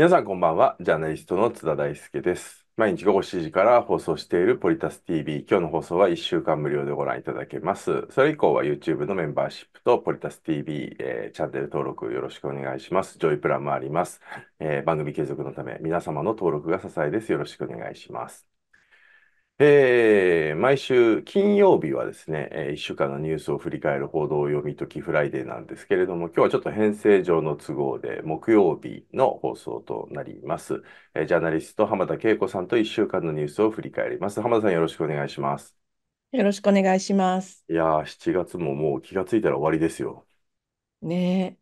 皆さんこんばんは。ジャーナリストの津田大輔です。毎日午後7時から放送しているポリタス TV。今日の放送は1週間無料でご覧いただけます。それ以降は YouTube のメンバーシップとポリタス TV、えー、チャンネル登録よろしくお願いします。ジョイプランもあります、えー、番組継続のため皆様の登録が支えです。よろしくお願いします。え毎週金曜日はですね、えー、1週間のニュースを振り返る報道を読み解きフライデーなんですけれども、今日はちょっと編成上の都合で木曜日の放送となります。えー、ジャーナリスト浜田恵子さんと1週間のニュースを振り返ります。浜田さんよろしくお願いします。よろしくお願いします。いやー、7月ももう気がついたら終わりですよ。ね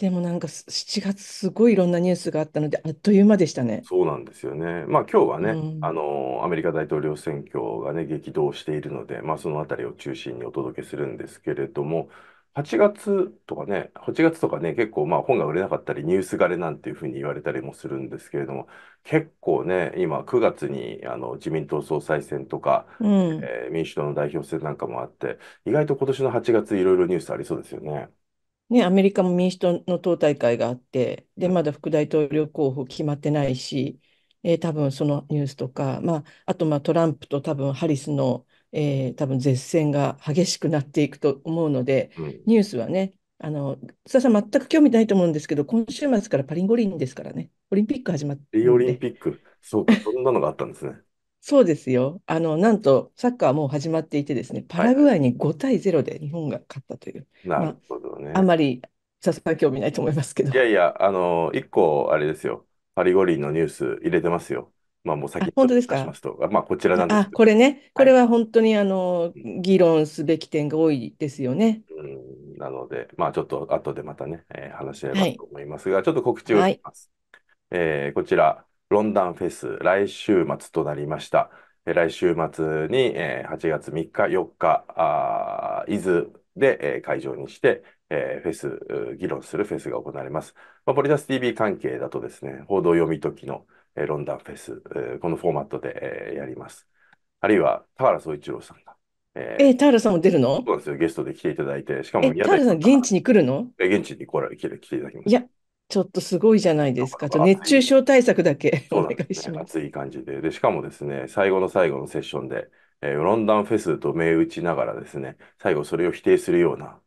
でもなんか7月すごいいろんなニュースがあったのであっという間でしたね。そうなんですよね。まあ今日はね、あの、アメリカ大統領選挙がね、激動しているので、まあそのあたりを中心にお届けするんですけれども、8月とかね、8月とかね、結構まあ本が売れなかったり、ニュース枯れなんていうふうに言われたりもするんですけれども、結構ね、今9月にあの自民党総裁選とか、うん。えー民主党の代表選なんかもあって、意外と今年の8月いろいろニュースありそうですよね。ね、アメリカも民主党の党大会があって、で、まだ副大統領候補決まってないし、えー、多分そのニュースとか、まあ、あとまあトランプと多分ハリスの、えー、多分舌戦が激しくなっていくと思うので、ニュースはね、あの津田さん、全く興味ないと思うんですけど、今週末からパリ五輪ですからね、オリンピック始まって。リオリンピック、そうか、そんなのがあったんですね。そうですよ。あの、なんと、サッカーはもう始まっていてですね、パラグアイに5対0で日本が勝ったという、なるほどね。あまり、さすが興味ないと思いますけど。いやいや、あの、一個、あれですよ。パリ五輪のニュース入れてますよ。まあもう先に本当ですか出しますと、あまあこちらなんですあ、けこれね、これは本当にあの議論すべき点が多いですよね。うん、なので、まあちょっと後でまたね、えー話し合えばいと思いますが、ちょっと告知をします。えーこちら、ロンダンフェス、来週末となりました。来週末に、え8月3日、4日、伊豆で、え会場にして、えフェス、議論するフェスが行われます。まあ、ポリタス TV 関係だとですね、報道読み解きの、えロンダンフェス、えこのフォーマットで、えやります。あるいは、田原総一郎さんが。えー、田原さんも出るのそうですよ、ゲストで来ていただいて、しかも、田原さん、現地に来るの現地に来来ていただきます。いや、ちょっとすごいじゃないですか。と熱中症対策だけお願いします。い感じでで。しかもですね、最後の最後のセッションで、えー、ロンドンフェスと銘打ちながらですね、最後それを否定するような、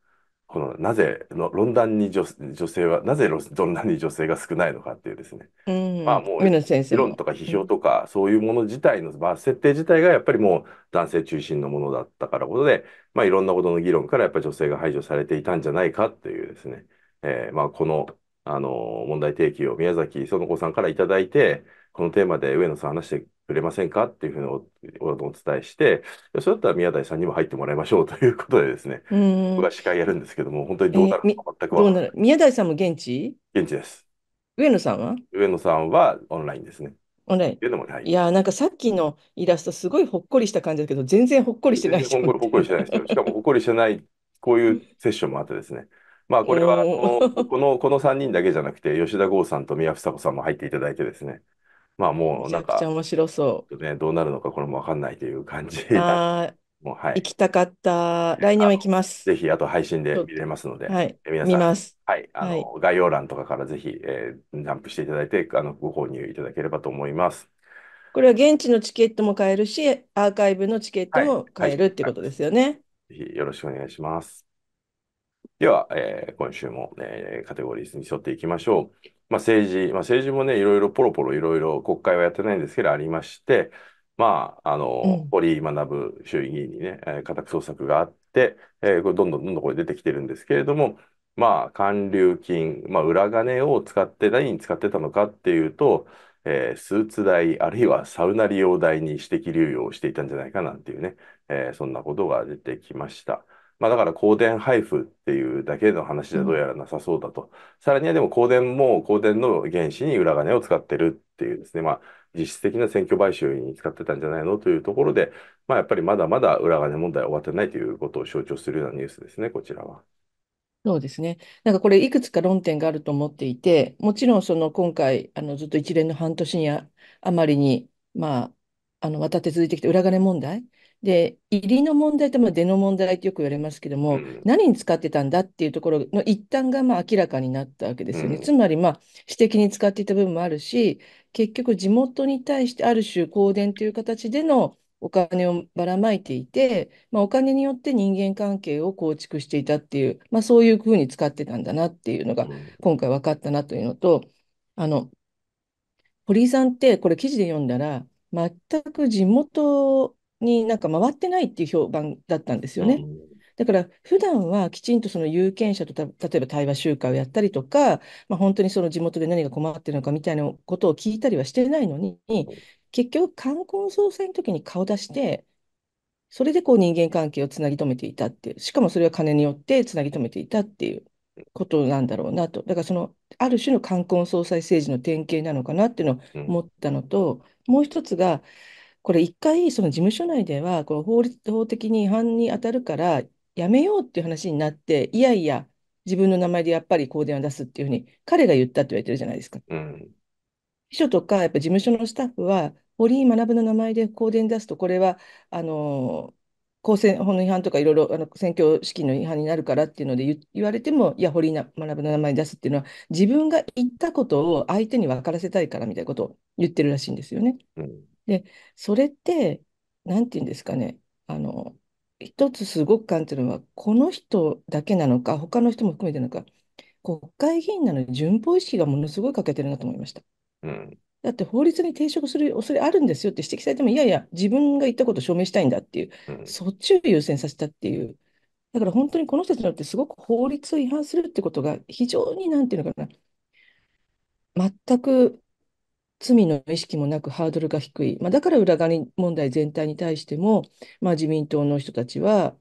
このなぜロンダンに女性は、なぜロンダンに女性が少ないのかっていうですね、うん、まあもう、理論とか批評とか、そういうもの自体の、まあ、設定自体がやっぱりもう男性中心のものだったからことで、まあいろんなことの議論からやっぱり女性が排除されていたんじゃないかっていうですね、えー、まあこのあの、問題提起を宮崎園子さんからいただいて、このテーマで上野さん話してくれませんかっていうふうにおお伝えして、それだったら宮台さんにも入ってもらいましょうということでですね、僕が司会やるんですけども、本当にどうなるか全く分からない、宮台さんも現地現地です。上野さんは上野さんはオンラインですね。オンライン。いうのも、はい、いやなんかさっきのイラスト、すごいほっこりした感じだけど、全然ほっこりしてないほっこりしてないですよ。しかもほっこりしてない、こういうセッションもあってですね。まあ、これはの、この、この3人だけじゃなくて、吉田剛さんと宮房子さんも入っていただいてですね。まあ、もうめちなゃんくか、ちゃ面白そね、どうなるのかこれもわかんないという感じはい。で、もう、はい。行きたかった。来年は行きます。ぜひ、あと配信で見れますので、はい。え皆さん、ます。はい、あはい。の、概要欄とかからぜひ、えージャンプしていただいて、あの、ご購入いただければと思います。これは現地のチケットも買えるし、アーカイブのチケットも買えるってことですよね。ぜひよろしくお願いします。では、えー、今週も、ね、カテゴリーに沿っていきましょう。まあ、政治、まあ、政治もね、いろいろポロポロいろいろ国会はやってないんですけど、ありまして、まあ、あの、堀井学衆議院にね、家宅捜索があって、えー、これどんどんどんどんこれ出てきてるんですけれども、まあ、還流金、まあ、裏金を使って何に使ってたのかっていうと、えー、スーツ代、あるいはサウナ利用代に私的流用をしていたんじゃないかなんていうね、えー、そんなことが出てきました。まあ、だから香典配布っていうだけの話じゃどうやらなさそうだと。さらにはでも香典も香典の原資に裏金を使ってるっていうですね、まあ、実質的な選挙買収に使ってたんじゃないのというところで、まあ、やっぱりまだまだ裏金問題は終わってないということを象徴するようなニュースですね、こちらは。そうですね。なんかこれ、いくつか論点があると思っていて、もちろんその今回、あのずっと一連の半年にあまりに、まあ、あの渡って続いてきた裏金問題、で、入りの問題と、ま出の問題ってよく言われますけども、うん、何に使ってたんだっていうところの一端がまあ明らかになったわけですよね。うん、つまり、まあ、私的に使っていた部分もあるし、結局地元に対してある種香典という形でのお金をばらまいていて、まあ、お金によって人間関係を構築していたっていう、まあ、そういうふうに使ってたんだなっていうのが今回分かったなというのと、あの、堀井さんってこれ記事で読んだら、全く地元になんか回ってないっていう評判だったんですよね。うんだから普段はきちんとその有権者と例えば対話集会をやったりとか、まあ、本当にその地元で何が困ってるのかみたいなことを聞いたりはしてないのに結局冠婚葬祭の時に顔出してそれでこう人間関係をつなぎ止めていたっていうしかもそれは金によってつなぎ止めていたっていうことなんだろうなとだからそのある種の冠婚葬祭政治の典型なのかなっていうのを思ったのと、もう一つがこれ一回、その事務所内では、この法律、法的に違反に当たるから、やめようっていう話になって、いやいや、自分の名前でやっぱり香典を出すっていうふうに、彼が言ったって言われてるじゃないですか。うん、秘書とか、やっぱ事務所のスタッフは、堀井学の名前で香典出すと、これは、あの公選法の違反とかいろいろあの選挙資金の違反になるからっていうので言われても、いや、堀井学の名前出すっていうのは、自分が言ったことを相手に分からせたいからみたいなことを言ってるらしいんですよね。うんで、それって、なんていうんですかね、あの、一つすごく感じるのは、この人だけなのか、他の人も含めてなのか、国会議員なのに順法意識がものすごい欠けてるなと思いました。うん、だって法律に抵触する恐れあるんですよって指摘されても、いやいや、自分が言ったことを証明したいんだっていう、そっちを優先させたっていう、だから本当にこの人たちによってすごく法律を違反するってことが非常に、なんていうのかな、全く罪の意識もなくハードルが低い、まあ、だから裏金問題全体に対しても、まあ、自民党の人たちは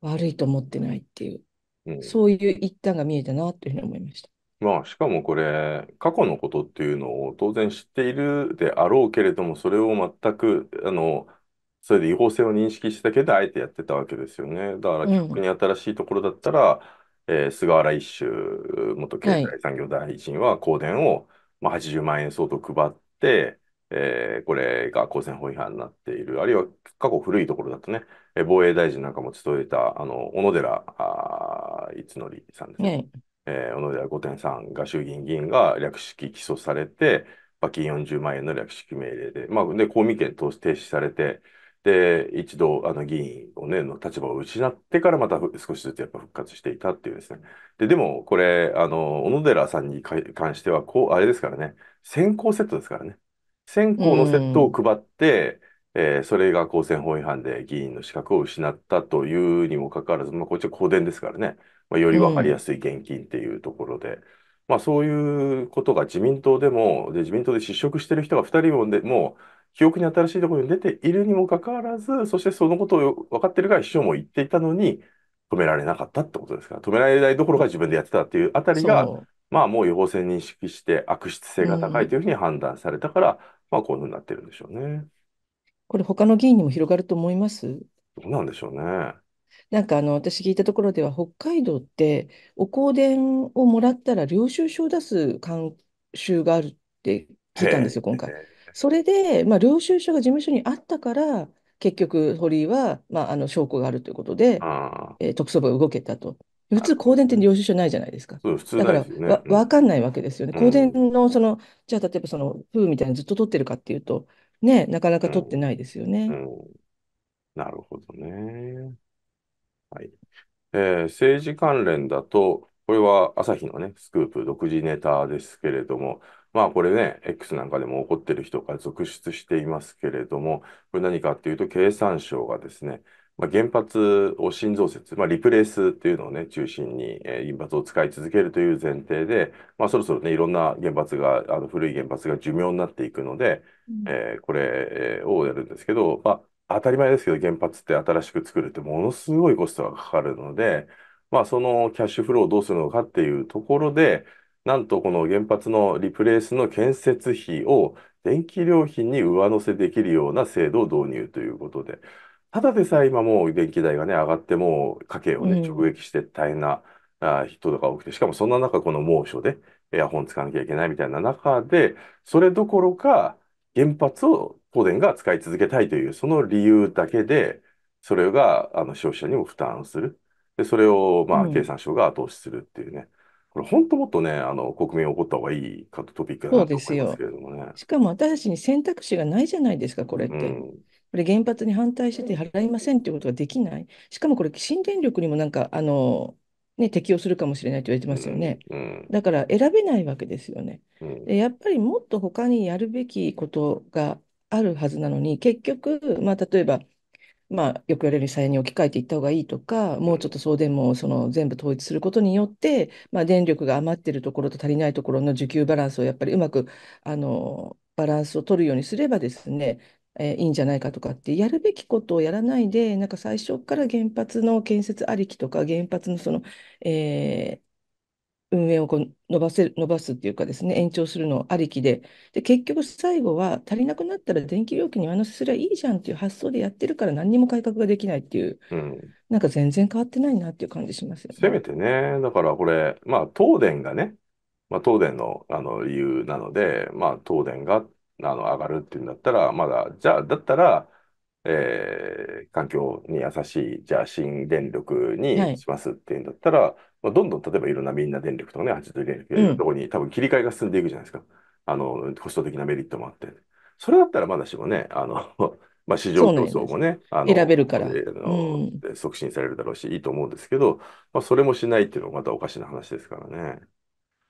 悪いと思ってないっていう、うん、そういう一端が見えたなというふうに思いました。まあ、しかもこれ、過去のことっていうのを当然知っているであろうけれども、それを全く、あの、それで違法性を認識したけど、あえてやってたわけですよね。だから、逆に新しいところだったら、うん、えー、菅原一秀元経済産業大臣は香典を、まあ、80万円相当配って、えー、これが公選法違反になっている、あるいは過去古いところだとね、えー、防衛大臣なんかも務めた、あの、小野寺逸則さんですね。ねえー、小野寺御殿さんが衆議院議員が略式起訴されて、罰金40万円の略式命令で、まあ、で、公民権投資停止されて、で、一度、あの、議員をね、の立場を失ってからまた少しずつやっぱ復活していたっていうですね。で、でも、これ、あの、小野寺さんに関しては、こう、あれですからね、選考セットですからね。選考のセットを配って、えー、それが公選法違反で議員の資格を失ったというにもかかわらず、まあ、こっちは公電ですからね、まあ、より分かりやすい現金っていうところで、まあ、そういうことが自民党でも、で自民党で失職してる人が2人もでも記憶に新しいところに出ているにもかかわらず、そしてそのことを分かってるが、ら師匠も言っていたのに、止められなかったってことですから、止められないどころか自分でやってたっていうあたりが、まあもう予防性認識して悪質性が高いというふうに判断されたから、うん、まあこういうふうになってるんでしょうね。これ他の議員にも広がると思いますどうなんでしょうね。なんかあの私聞いたところでは北海道ってお香典をもらったら領収書を出す慣習があるって聞いたんですよ今回。それで、まあ、領収書が事務所にあったから、結局、堀井は、まあ、あの証拠があるということで、あえー特捜部が動けたと。普通、香典って領収書ないじゃないですか。普通だからですね。わ、うかんないわけですよね。香典の、その、じゃあ、例えば、その、風みたいなずっと取ってるかっていうと、ね、なかなか取ってないですようね。ん、うんなるほどね。はい。えー政治関連だと、これは朝日のね、スクープ独自ネタですけれども、まあこれね、X なんかでも起こってる人が続出していますけれども、これ何かっていうと、経産省がですね、まあ、原発を新増設、まあ、リプレイスっていうのをね、中心に、えー、原発を使い続けるという前提で、まあ、そろそろね、いろんな原発が、あの古い原発が寿命になっていくので、えー、これをやるんですけど、まあ、当たり前ですけど、原発って新しく作るってものすごいコストがかかるので、まあ、そのキャッシュフローをどうするのかっていうところで、なんとこの原発のリプレイスの建設費を電気料金に上乗せできるような制度を導入ということで、ただでさえ今もう電気代がね、上がってもう家計をね、直撃して大変な、あ人とか多くて、しかもそんな中この猛暑でエアホン使わなきゃいけないみたいな中で、それどころか原発を東電が使い続けたいという、その理由だけで、それがあの消費者にも負担をする。で、それをまあ経産省が後押しするっていうね。これ本当もっとね、あの国民怒った方がいいかトピックだなと思いますけれどもね。しかも私たちに選択肢がないじゃないですか、これって。うん、これ原発に反対してて払いませんっていうことができない。しかもこれ、新電力にもなんか、あの、ね、適用するかもしれないと言われてますよね。だから選べないわけですよね、で。やっぱりもっと他にやるべきことがあるはずなのに、結局、まあ、例えば、まあ、よく言われる再エネに置き換えていった方がいいとか、もうちょっと送電網をその全部統一することによって、まあ、電力が余っているところと足りないところの需給バランスをやっぱりうまくあのバランスを取るようにすればですね、えー、いいんじゃないかとかってやるべきことをやらないでなんか最初から原発の建設ありきとか原発のその、えー、運営をこう伸ばせ、伸ばすっていうかですね、延長するのありきで、で、結局最後は足りなくなったら電気料金に上乗せすりゃいいじゃんっていう発想でやってるから何にも改革ができないっていう、うん、なんか全然変わってないなっていう感じしますよね。せめてね、だからこれ、まあ東電がね、まあ東電のあの理由なので、まあ東電があの上がるっていうんだったら、まだ、じゃあだったら、えー、環境に優しい、じゃあ新電力にしますっていうんだったら、はいまあ、どんどん例えばいろんなみんな電力とかね、8度電力と、かこに多分切り替えが進んでいくじゃないですか。あの、コスト的なメリットもあって。それだったらまだしもね、あの、まあ、市場競争もね、あの選べるから、うん、促進されるだろうし、いいと思うんですけど、まあ、それもしないっていうのはまたおかしな話ですからね。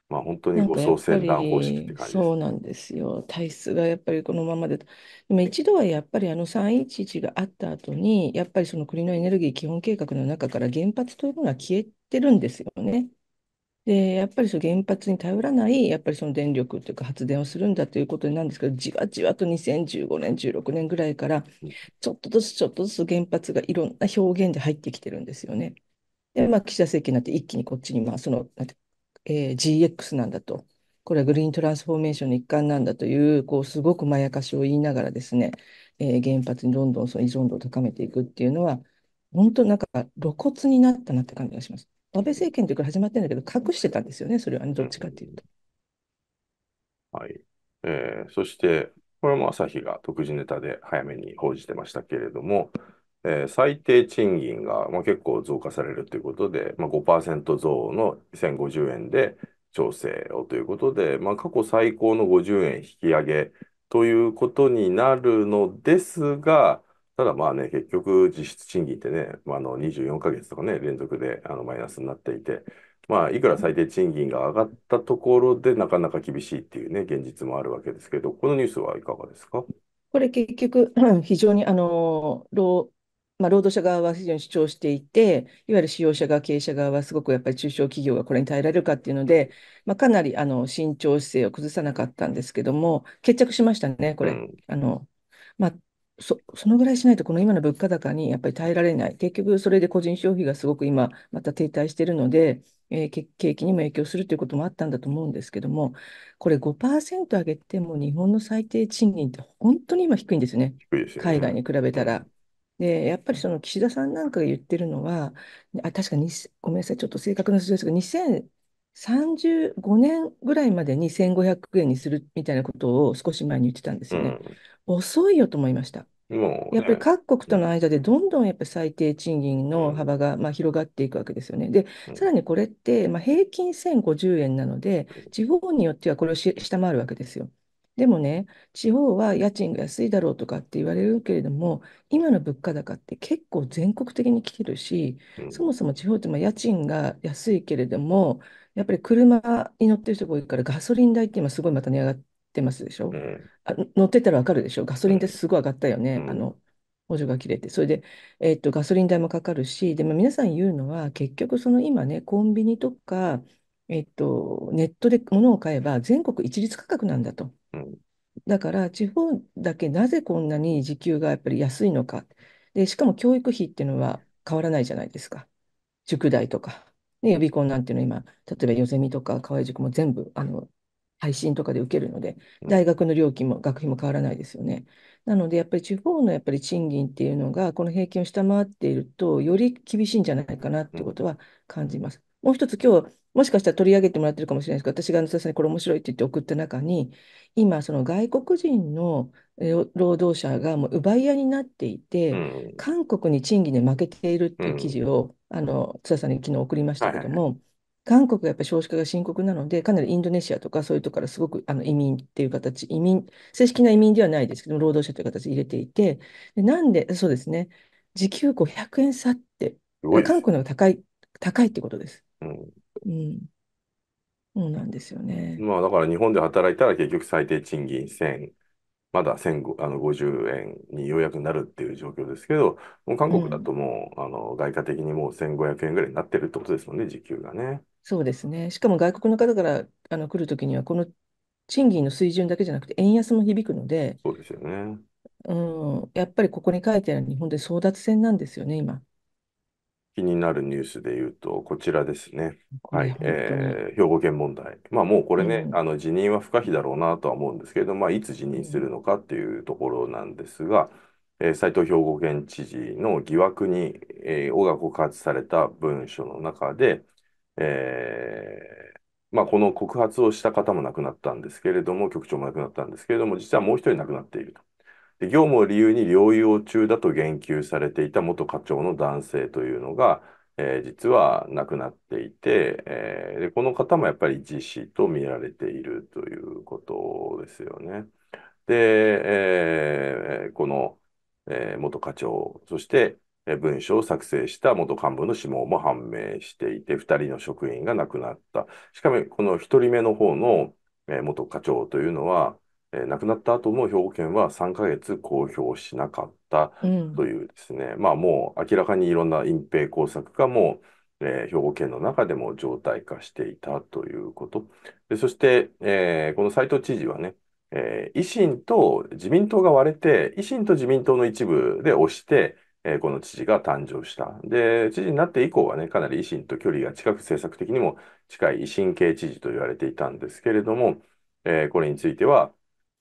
まあ、本当にご総選方式って感じです。そうなんですよ。体質がやっぱりこのままで。でも一度はやっぱりあの311があった後に、やっぱりその国のエネルギー基本計画の中から原発というものは消えってるんですよね。で、やっぱりその原発に頼らない、やっぱりその電力というか発電をするんだということなんですけど、じわじわと2015年、16年ぐらいから、ちょっとずつちょっとずつ原発がいろんな表現で入ってきてるんですよね。で、まあ、岸田政権になって一気にこっちに、まあ、その、なんて、えー、GX なんだと、これはグリーントランスフォーメーションの一環なんだという、こう、すごくまやかしを言いながらですね、えー、原発にどんどんその依存度を高めていくっていうのは、本当なんか露骨になったなって感じがします。安倍政権というか始まってるんだけど、隠してたんですよね、それは、ね、どっちかというと。はい。えー、そして、これも朝日が独自ネタで早めに報じてましたけれども、えー、最低賃金が、まあ、結構増加されるということで、まあ、5%増の1050円で調整をということで、まあ、過去最高の50円引き上げということになるのですが、ただまあね、結局実質賃金ってね、まあ、あの24ヶ月とかね、連続であのマイナスになっていて、まあ、いくら最低賃金が上がったところで、なかなか厳しいっていうね、現実もあるわけですけど、このニュースはいかがですかこれ結局、非常にあの労、まあ、労働者側は非常に主張していて、いわゆる使用者側、経営者側はすごくやっぱり中小企業がこれに耐えられるかっていうので、まあ、かなりあの慎重姿勢を崩さなかったんですけども、決着しましたね、これ。うん、あのまあ、そ、そのぐらいしないと、この今の物価高にやっぱり耐えられない。結局、それで個人消費がすごく今、また停滞しているので、えー、景気にも影響するということもあったんだと思うんですけども、これ5%上げても日本の最低賃金って本当に今低いんですね。よ海外に比べたら。で、やっぱりその岸田さんなんかが言ってるのは、あ、確かに、ごめんなさい、ちょっと正確な数字ですが、2035年ぐらいまでに1500円にするみたいなことを少し前に言ってたんですよね。遅いよと思いました。もうやっぱりね、各国との間でどんどんやっぱ最低賃金の幅がまあ広がっていくわけですよね。で、さらにこれってまあ平均1050円なので、地方によってはこれを下回るわけですよ。でもね、地方は家賃が安いだろうとかって言われるけれども、今の物価高って結構全国的に来てるし、そもそも地方ってまあ家賃が安いけれども、やっぱり車に乗ってる人が多いからガソリン代って今すごいまた値上がっってますでしょ。うん、あ、乗ってたらわかるでしょ。ガソリンってすごい上がったよね。うん、あの、補助が切れて。それで、えっと、ガソリン代もかかるし、で、も皆さん言うのは、結局、その今ね、コンビニとか、えっと、ネットで物を買えば、全国一律価格なんだと。うん、だから、地方だけなぜこんなに時給がやっぱり安いのか。で、しかも教育費っていうのは変わらないじゃないですか。塾代とか。ね、予備校なんていうのは今、例えば、ヨゼミとか河合塾も全部、あの、配信とかで受けるので、大学の料金も学費も変わらないですよね。なので、やっぱり地方のやっぱり賃金っていうのが、この平均を下回っていると、より厳しいんじゃないかなってことは感じます。もう一つ、今日もしかしたら取り上げてもらってるかもしれないですけど、私が野田さんにこれ面白いって言って送った中に、今、その外国人の労働者がもう奪い合いになっていて、うん、韓国に賃金で負けているっていう記事を、うん、あの津田さんに昨日送りましたけども、はいはい韓国はやっぱり少子化が深刻なので、かなりインドネシアとかそういうところからすごくあの移民っていう形、移民、正式な移民ではないですけども、労働者という形で入れていて、でなんで、そうですね、時給500円差って、韓国の方が高い、高いってことです。うん。うんそうなんですよね。まあだから日本で働いたら結局最低賃金1000、まだ1050円にようやくなるっていう状況ですけど、もう韓国だともう、うん、あの外貨的にもう1500円ぐらいになってるってことですもんね、時給がね。そうですね。しかも外国の方からあの来るときには、この賃金の水準だけじゃなくて、円安も響くので、そうですよね。うん、やっぱりここに書いてある日本で争奪戦なんですよね、今。気になるニュースで言うと、こちらですね。こはれい、本当に。えー兵庫県問題。まあもうこれね、あの辞任は不可避だろうなとは思うんですけれども、まあ、いつ辞任するのかっていうところなんですが、えー、斉藤兵庫県知事の疑惑に、えー、が告発された文書の中で、えー、まあ、この告発をした方も亡くなったんですけれども、局長も亡くなったんですけれども、実はもう一人亡くなっていると。で業務を理由に療養中だと言及されていた元課長の男性というのが、えー、実は亡くなっていて、えー、で、この方もやっぱり自死と見られているということですよね。で、えー、この、え元課長、そして、文書を作成した元幹部の指紋も判明していて、2人の職員が亡くなった。しかも、この1人目の方の元課長というのは、亡くなった後も兵庫県は3ヶ月公表しなかったというですね、うん、まあもう明らかにいろんな隠蔽工作がもう、えー、兵庫県の中でも常態化していたということ。そして、えー、この斎藤知事はね、えー、維新と自民党が割れて、維新と自民党の一部で押して、えー、この知事が誕生した。で、知事になって以降はね、かなり維新と距離が近く、政策的にも近い維新系知事と言われていたんですけれども、えー、これについては、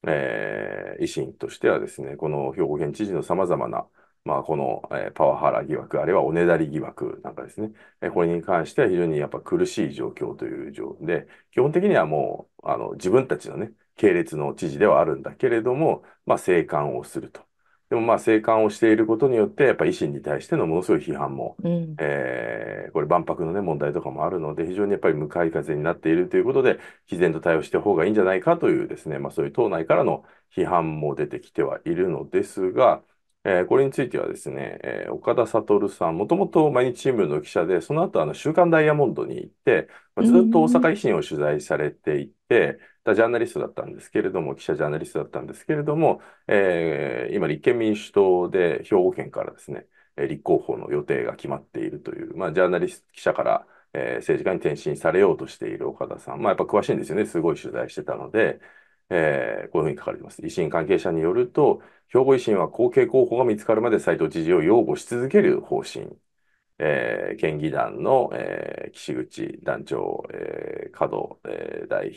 えー、維新としてはですね、この兵庫県知事のさまざまな、まあ、この、えー、パワハラ疑惑、あるいはおねだり疑惑なんかですね、えー、これに関しては非常にやっぱ苦しい状況という状況で、基本的にはもうあの自分たちのね、系列の知事ではあるんだけれども、まあ、生還をすると。でもまあ生還をしていることによって、やっぱり維新に対してのものすごい批判も、うん、えー、これ万博のね、問題とかもあるので、非常にやっぱり向かい風になっているということで、毅然と対応した方がいいんじゃないかというですね、まあそういう党内からの批判も出てきてはいるのですが、えー、これについてはですね、えー、岡田悟さん、もともと毎日新聞の記者で、その後あの週刊ダイヤモンドに行って、まあ、ずっと大阪維新を取材されていて、ジャーナリストだったんですけれども、記者ジャーナリストだったんですけれども、えー、今、立憲民主党で兵庫県からですね、立候補の予定が決まっているという、まあ、ジャーナリスト記者から、えー、政治家に転身されようとしている岡田さん、まあ、やっぱ詳しいんですよね、すごい取材してたので、えー、こういうふうに書かれています。維新関係者によると、兵庫維新は後継候補が見つかるまで斎藤知事を擁護し続ける方針。えー、県議団の、えー、岸口団長、えー、加藤、えー、大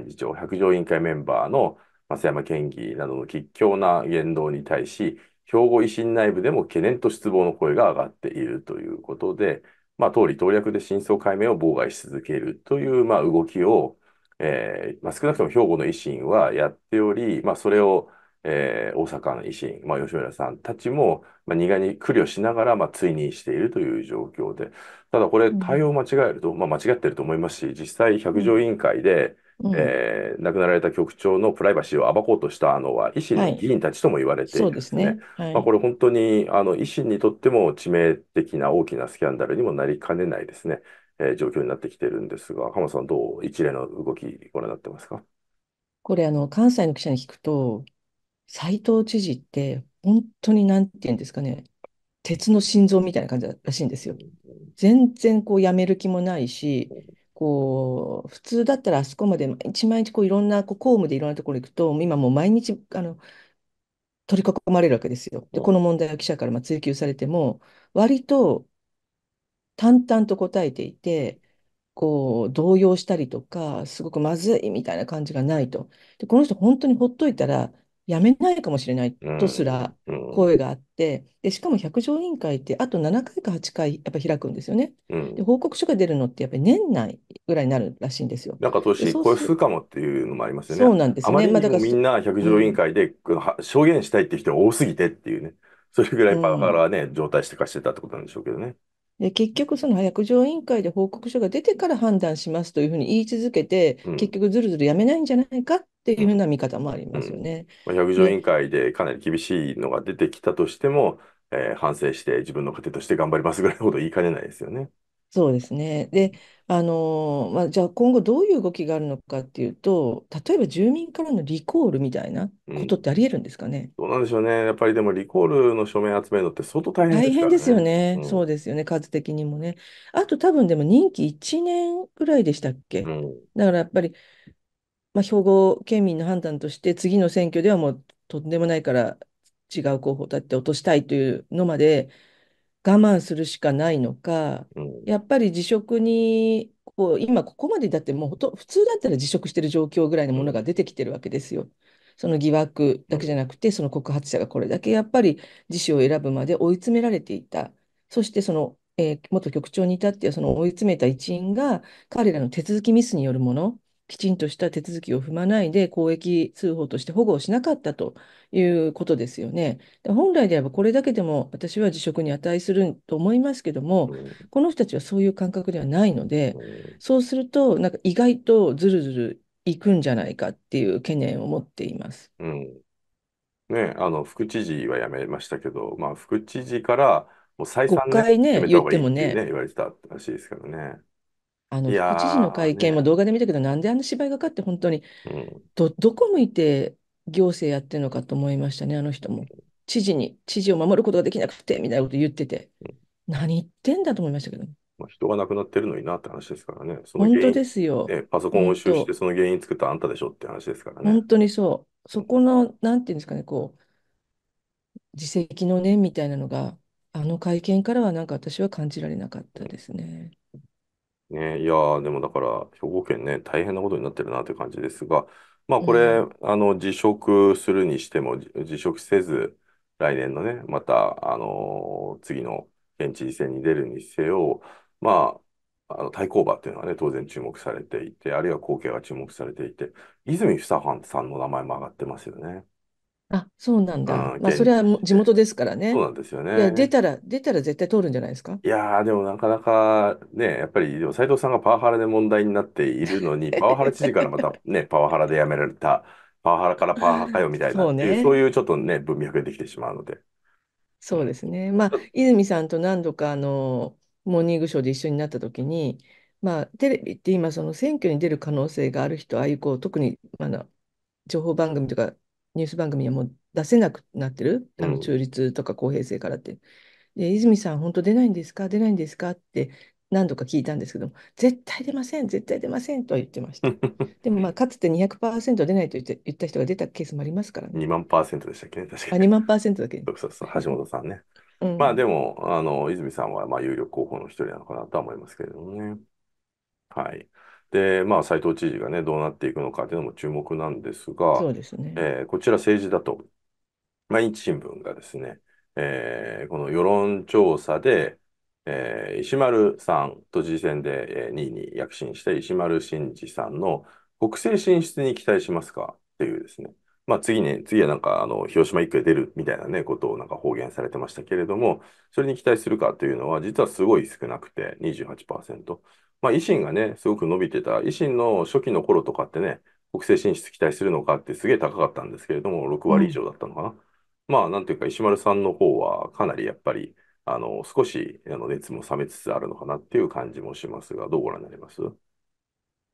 幹事長、百条委員会メンバーの松山県議などの喫強な言動に対し、兵庫維新内部でも懸念と失望の声が上がっているということで、まあ、党利党略で真相解明を妨害し続けるという、まあ、動きを、えー、まあ、少なくとも兵庫の維新はやっており、まあ、それを、えー、大阪の維新、まあ、吉村さんたちも、まあ、苦に苦慮しながら、まあ、追認しているという状況で、ただこれ、対応を間違えると、うん、まあ、間違ってると思いますし、実際、百条委員会で、うん、えー、亡くなられた局長のプライバシーを暴こうとしたのは、維新の議員たちとも言われているですね。まあ、これ、本当にあの維新にとっても致命的な大きなスキャンダルにもなりかねないですね。えー、状況になってきてるんですが、浜さん、どう一連の動き、ご覧になってますか。これあの、関西の記者に聞くと、斎藤知事って、本当になんていうんですかね、鉄の心臓みたいな感じらしいんですよ。全然こうやめる気もないし、こう普通だったらあそこまで毎日毎日こういろんなこう公務でいろんなところに行くと、今もう毎日あの取り囲まれるわけですよ。で、この問題は記者からまあ追及されても、割と淡々と答えていて、こう、動揺したりとか、すごくまずいみたいな感じがないと。で、この人本当にほっといたら、やめないかもしれないとすら声があって、でしかも百条委員会ってあと7回か8回やっぱ開くんですよね。で報告書が出るのってやっぱり年内ぐらいになるらしいんですよ。なんか年超えすかもっていうのもありますよね。そうなんですね。あまりもみんな百条委員会で、証言したいって人が多すぎてっていうね。それぐらいパワハラね、状態してかしてたってことなんでしょうけどね。で結局、その百条委員会で報告書が出てから判断しますというふうに言い続けて、結局ずるずるやめないんじゃないかっていうふうな見方もありますよね。まあ、百条委員会でかなり厳しいのが出てきたとしても、えー反省して自分の糧として頑張りますぐらいのこと言いかねないですよね。そうですね。で、あのーまあ、じゃあ今後どういう動きがあるのかっていうと、例えば住民からのリコールみたいなことってありえるんですかね。どうなんでしょうね。やっぱりでもリコールの署名集めるのって相当大変で大すか変ですよね。ね。そうですよね。数的にもね。あと多分でも任期1年ぐらいでしたっうけ。ん。だからやっぱり、まあ、兵庫県民の判断として次の選挙ではもうとんでもないから違う候補を立って落としたいというのまで我慢するしかないのか、うん、やっぱり辞職にこう今ここまでだってもうほと普通だったら辞職してる状況ぐらいのものが出てきてるわけですよ。その疑惑だけじゃなくて、その告発者がこれだけやっぱり自死を選ぶまで追い詰められていた。そしてその、えー、元局長に至ってはその追い詰めた一因が彼らの手続きミスによるもの。きちんとした手続きを踏まないで公益通報として保護をしなかったということですよね。本来であればこれだけでも私は辞職に値すると思いますけども、この人たちはそういう感覚ではないので、そうするとなんか意外とずるずるいくんじゃないかっていう懸念を持っています。うんね、あの副知事は辞めましたけど、まあ、副知事からもう再三、ね、国会ね、ね言ってもね、言われてたらしいですからね。あの、いや副知事の会見もね。動画で見たけど、なんであんな芝居がかって、本当にうん。ど、どこ向いて行政やってるのかと思いましたね、あの人も。知事に、知事を守ることができなくて、みたいなこと言ってて、何言ってんだと思いましたけど、まあ、人が亡くなってるのになって話ですからね。その本原当因、ですよ。え、パソコンを本押収してその原因作ったあんたでしょって話ですからね。本当にそう。そこの、なんていうんですかね、こう、自責の念みたいなのが、あの会見からはなんか私は感じられなかったですね。ね、いやでもだから、兵庫県ね、大変なことになってるなという感じですが、まあ、これ、あの、辞職するにしても、辞職せず、来年のね、また、あの次の県知事選に出るにせよ、まあ、あの対抗馬っていうのはね、当然注目されていて、あるいは後継が注目されていて、泉房穂さんの名前も上がってますよね。あ、そうなんだ。まあ、それはもう地元ですからそうね。なんですよいや、出ね。たら、出たら絶対通るんじゃないですか。いやー、でもなかなかね、やっぱり、でも斉藤さんがパワハラで問題になっているのに、パワハラ知事からまたね、パワハラで辞められた、パワハラからパワハラかよみたいなそうっていう、ね。そういうちょっとね、文脈ができてしまうので。そうですね。まあ、泉さんと何度かあのモーニングショーで一緒になった時に、まあ、テレビって今その選挙に出る可能性がある人、ああいうこう特にあの情報番組とかニュース番組はもう出せなくなってる、あの中立とか公平性からって。で泉さん、本当出ないんですか出ないんですかって何度か聞いたんですけど絶対出ません、絶対出ませんとは言ってました。でも、まあ、かつて200%出ないと言って言った人が出たケースもありますからね。2万パーセントでしたっけね、確かに。あ、2万パーセントだけ、そうそう橋本さんね。うん、まあ、でも、あの、泉さんは、まあ、有力候補の一人なのかなとは思いますけれどもね。はい。で、まあ、斎藤知事がね、どうなっていくのかというのも注目なんですが、そうですね。えー、こちら政治だと、毎日新聞がですね、えー、この世論調査で、えー、石丸さん、都知事選で、2位に躍進した石丸真二さんの国政進出に期待しますかっていうですね、まあ、次ね、次はなんか、あの、広島一区で出るみたいなね、ことをなんか方言されてましたけれども、それに期待するかというのは、実はすごい少なくて28%。まあ、維新がね、すごく伸びてた、維新の初期の頃とかってね、国政進出期待するのかってすげえ高かったんですけれども、6割以上だったのかな。うん、まあ、なんていうか、石丸さんの方は、かなりやっぱり、あの、少し、あの、熱も冷めつつあるのかなっていう感じもしますが、どうご覧になります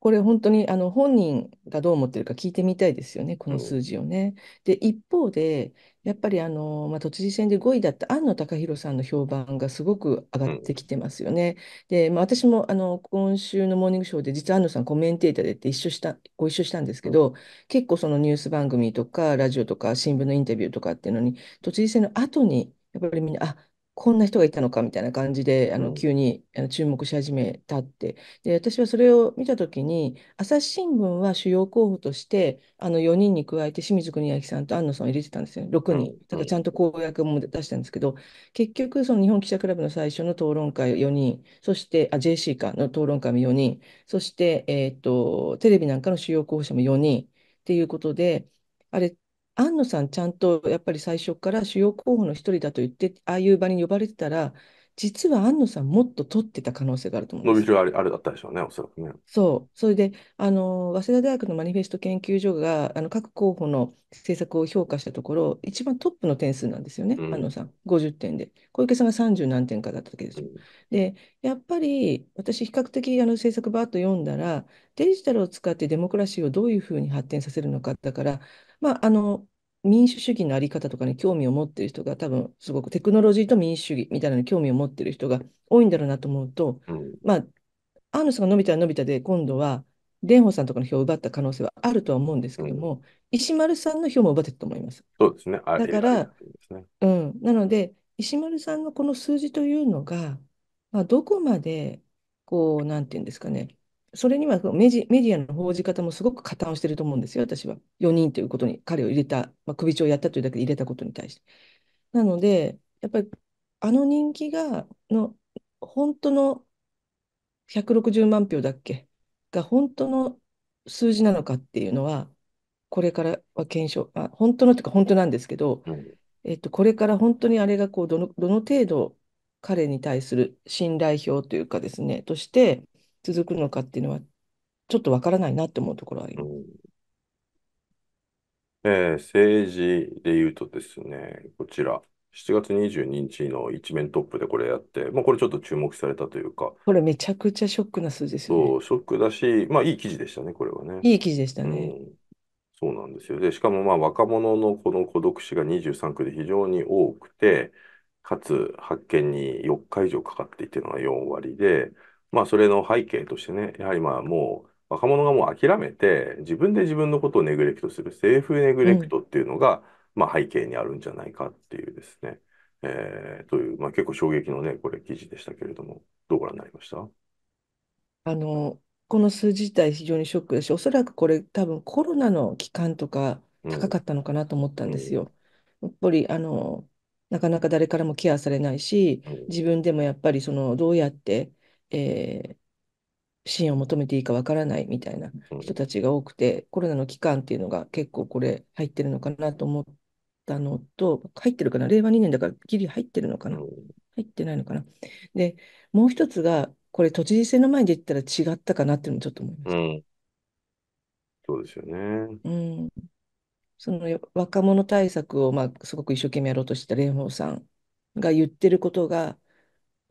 これ本当にあの本人がどう思ってるか聞いてみたいですよね、この数字をね。で、一方で、やっぱりあの、まあ、都知事選で5位だった庵野貴弘さんの評判がすごく上がってきてますよね。で、まあ、私もあの今週の「モーニングショー」で実は安野さんコメンテーターでって一緒したご一緒したんですけど、結構そのニュース番組とかラジオとか新聞のインタビューとかっていうのに都知事選の後にやっぱりみんな、あこんな人がいたのかみたいな感じで、あの急に注目し始めたって。で、私はそれを見たときに、朝日新聞は主要候補として、あの4人に加えて清水国明さんと安野さんを入れてたんですよ、6人。だからちゃんと公約も出したんですけど、結局、日本記者クラブの最初の討論会4人、そして、あ、JC かの討論会も4人、そして、えと、テレビなんかの主要候補者も4人っていうことで、あれ、庵野さん、ちゃんとやっぱり最初から主要候補の一人だと言って、ああいう場に呼ばれてたら、実は安野さん、もっと取ってた可能性があると思う伸んでびすしよ。ろあれ、あれだったでしょうね、おそらくね。そう、それで、あの、早稲田大学のマニフェスト研究所が、あの、各候補の政策を評価したところ、一番トップの点数なんですよね、安野さん、50点で。小池さんが30何点かだったわけですよ。で、やっぱり、私、比較的、あの、政策ばーっと読んだら、デジタルを使ってデモクラシーをどういうふうに発展させるのか、だから、まあ、あの、民主主義のあり方とかに興味を持っている人が多分すごくテクノロジーと民主主義みたいなのに興味を持っている人が多いんだろうなと思うと、まあ、アーノさんが伸びたら伸びたで今度は蓮舫さんとかの票を奪った可能性はあるとは思うんですけども、石丸さんの票も奪ってたと思います。そうですね。だから、ね、うん、なので石丸さんのこの数字というのが、まあ、どこまでこうなんていうんですかねそれにはメディアの報じ方もすごく加担をしていると思うんですよ、私は。4人ということに、彼を入れた、まあ、首長をやったというだけで入れたことに対して。なので、やっぱりあの人気がの、本当の160万票だっけが本当の数字なのかっていうのは、これからは検証、あ本当のというか本当なんですけど、はい、えっと、これから本当にあれがこうどのどの程度彼に対する信頼票というかですね、として、続くのかっていうのは、ちょっとわからないなって思うところはあります。えー、政治で言うとですね、こちら、7月22日の一面トップでこれやって、まあ、これちょっと注目されたというか、これめちゃくちゃショックな数字ですよそう、ショックだし、まあいい記事でしたね、これはね。いい記事でしたうね。ん、そうなんですよ。で、しかもまあ若者のこの孤独死が23区で非常に多くて、かつ発見に4日以上かかっていてのは4割で、まあ、それの背景としてね、やはりまあもう、若者がもう諦めて、自分で自分のことをネグレクトする、セーフネグレクトっていうのが、まあ、背景にあるんじゃないかっていうですね、えー、という、まあ、結構衝撃のね、これ、記事でしたけれども、どうご覧になりましたあのこの数字自体、非常にショックだし、おそらくこれ、多分コロナの期間とか、高かったのかなと思ったんですよ。やっぱりあのなかなか誰からもケアされないし、自分でもやっぱりそのどうやってえー、支援を求めていいかわからないみたいな人たちが多くて、コロナの期間っていうのが結構これ入ってるのかなと思ったのと、入ってるかな、令和2年だからギリ入ってるのかな、入ってないのかな。で、もう一つが、これ都知事選の前で言ったら違ったかなっていうのもちょっと思いました。うん、そうですよね。うん。その若者対策を、まあ、すごく一生懸命やろうとしてた蓮舫さんが言ってることが、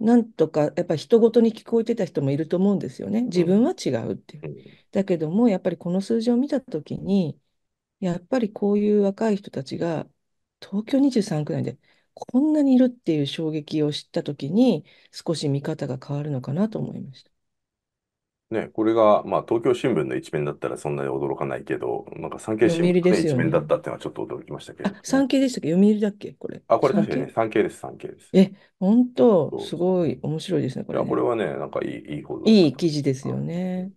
なんとかやっぱり人ごとに聞こえてた人もいると思うんですよね。自分は違うっていう。だけどもやっぱりこの数字を見た時にやっぱりこういう若い人たちが東京23区内でこんなにいるっていう衝撃を知った時に少し見方が変わるのかなと思いました。ね、これが、まあ、東京新聞の一面だったらそんなに驚かないけど、なんか産経新聞の一面だったっていうのはちょっと驚きましたけあ、ど産経でしたっけ読売だっけこれ。あ、これ確かにね、産経です、産経です。え、本当、すごい面白いですね、これや、これはね、なんかいい、いい報道いい記事ですよね。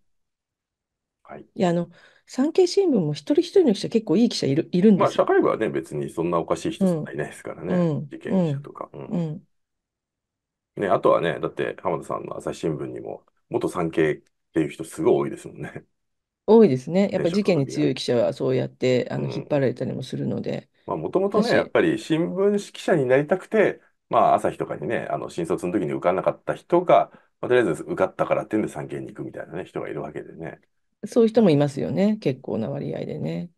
はい。いや、あの、産経新聞も一人一人の記者、結構いい記者いる、いるんまであ、す社会部はね、別にそんなおかしい人いないですからうね。ん、事件記者とか。ううん。ん、ね、あとはね、だって浜田さんの朝日新聞にも、元産経っていう人すごい多いですもんね。多いですね。やっぱ事件に強い記者はそうやってあの引っ張られたりもするので。まあ、もともとね、やっぱり新聞記者になりたくて、まあ、朝日とかにね、あの、新卒の時に受かんなかった人が、まあ、とりあえず受かったからっていうんで産経に行くみたいなね、人がいるわけでね。そういう人もいますよね。結構な割合でね。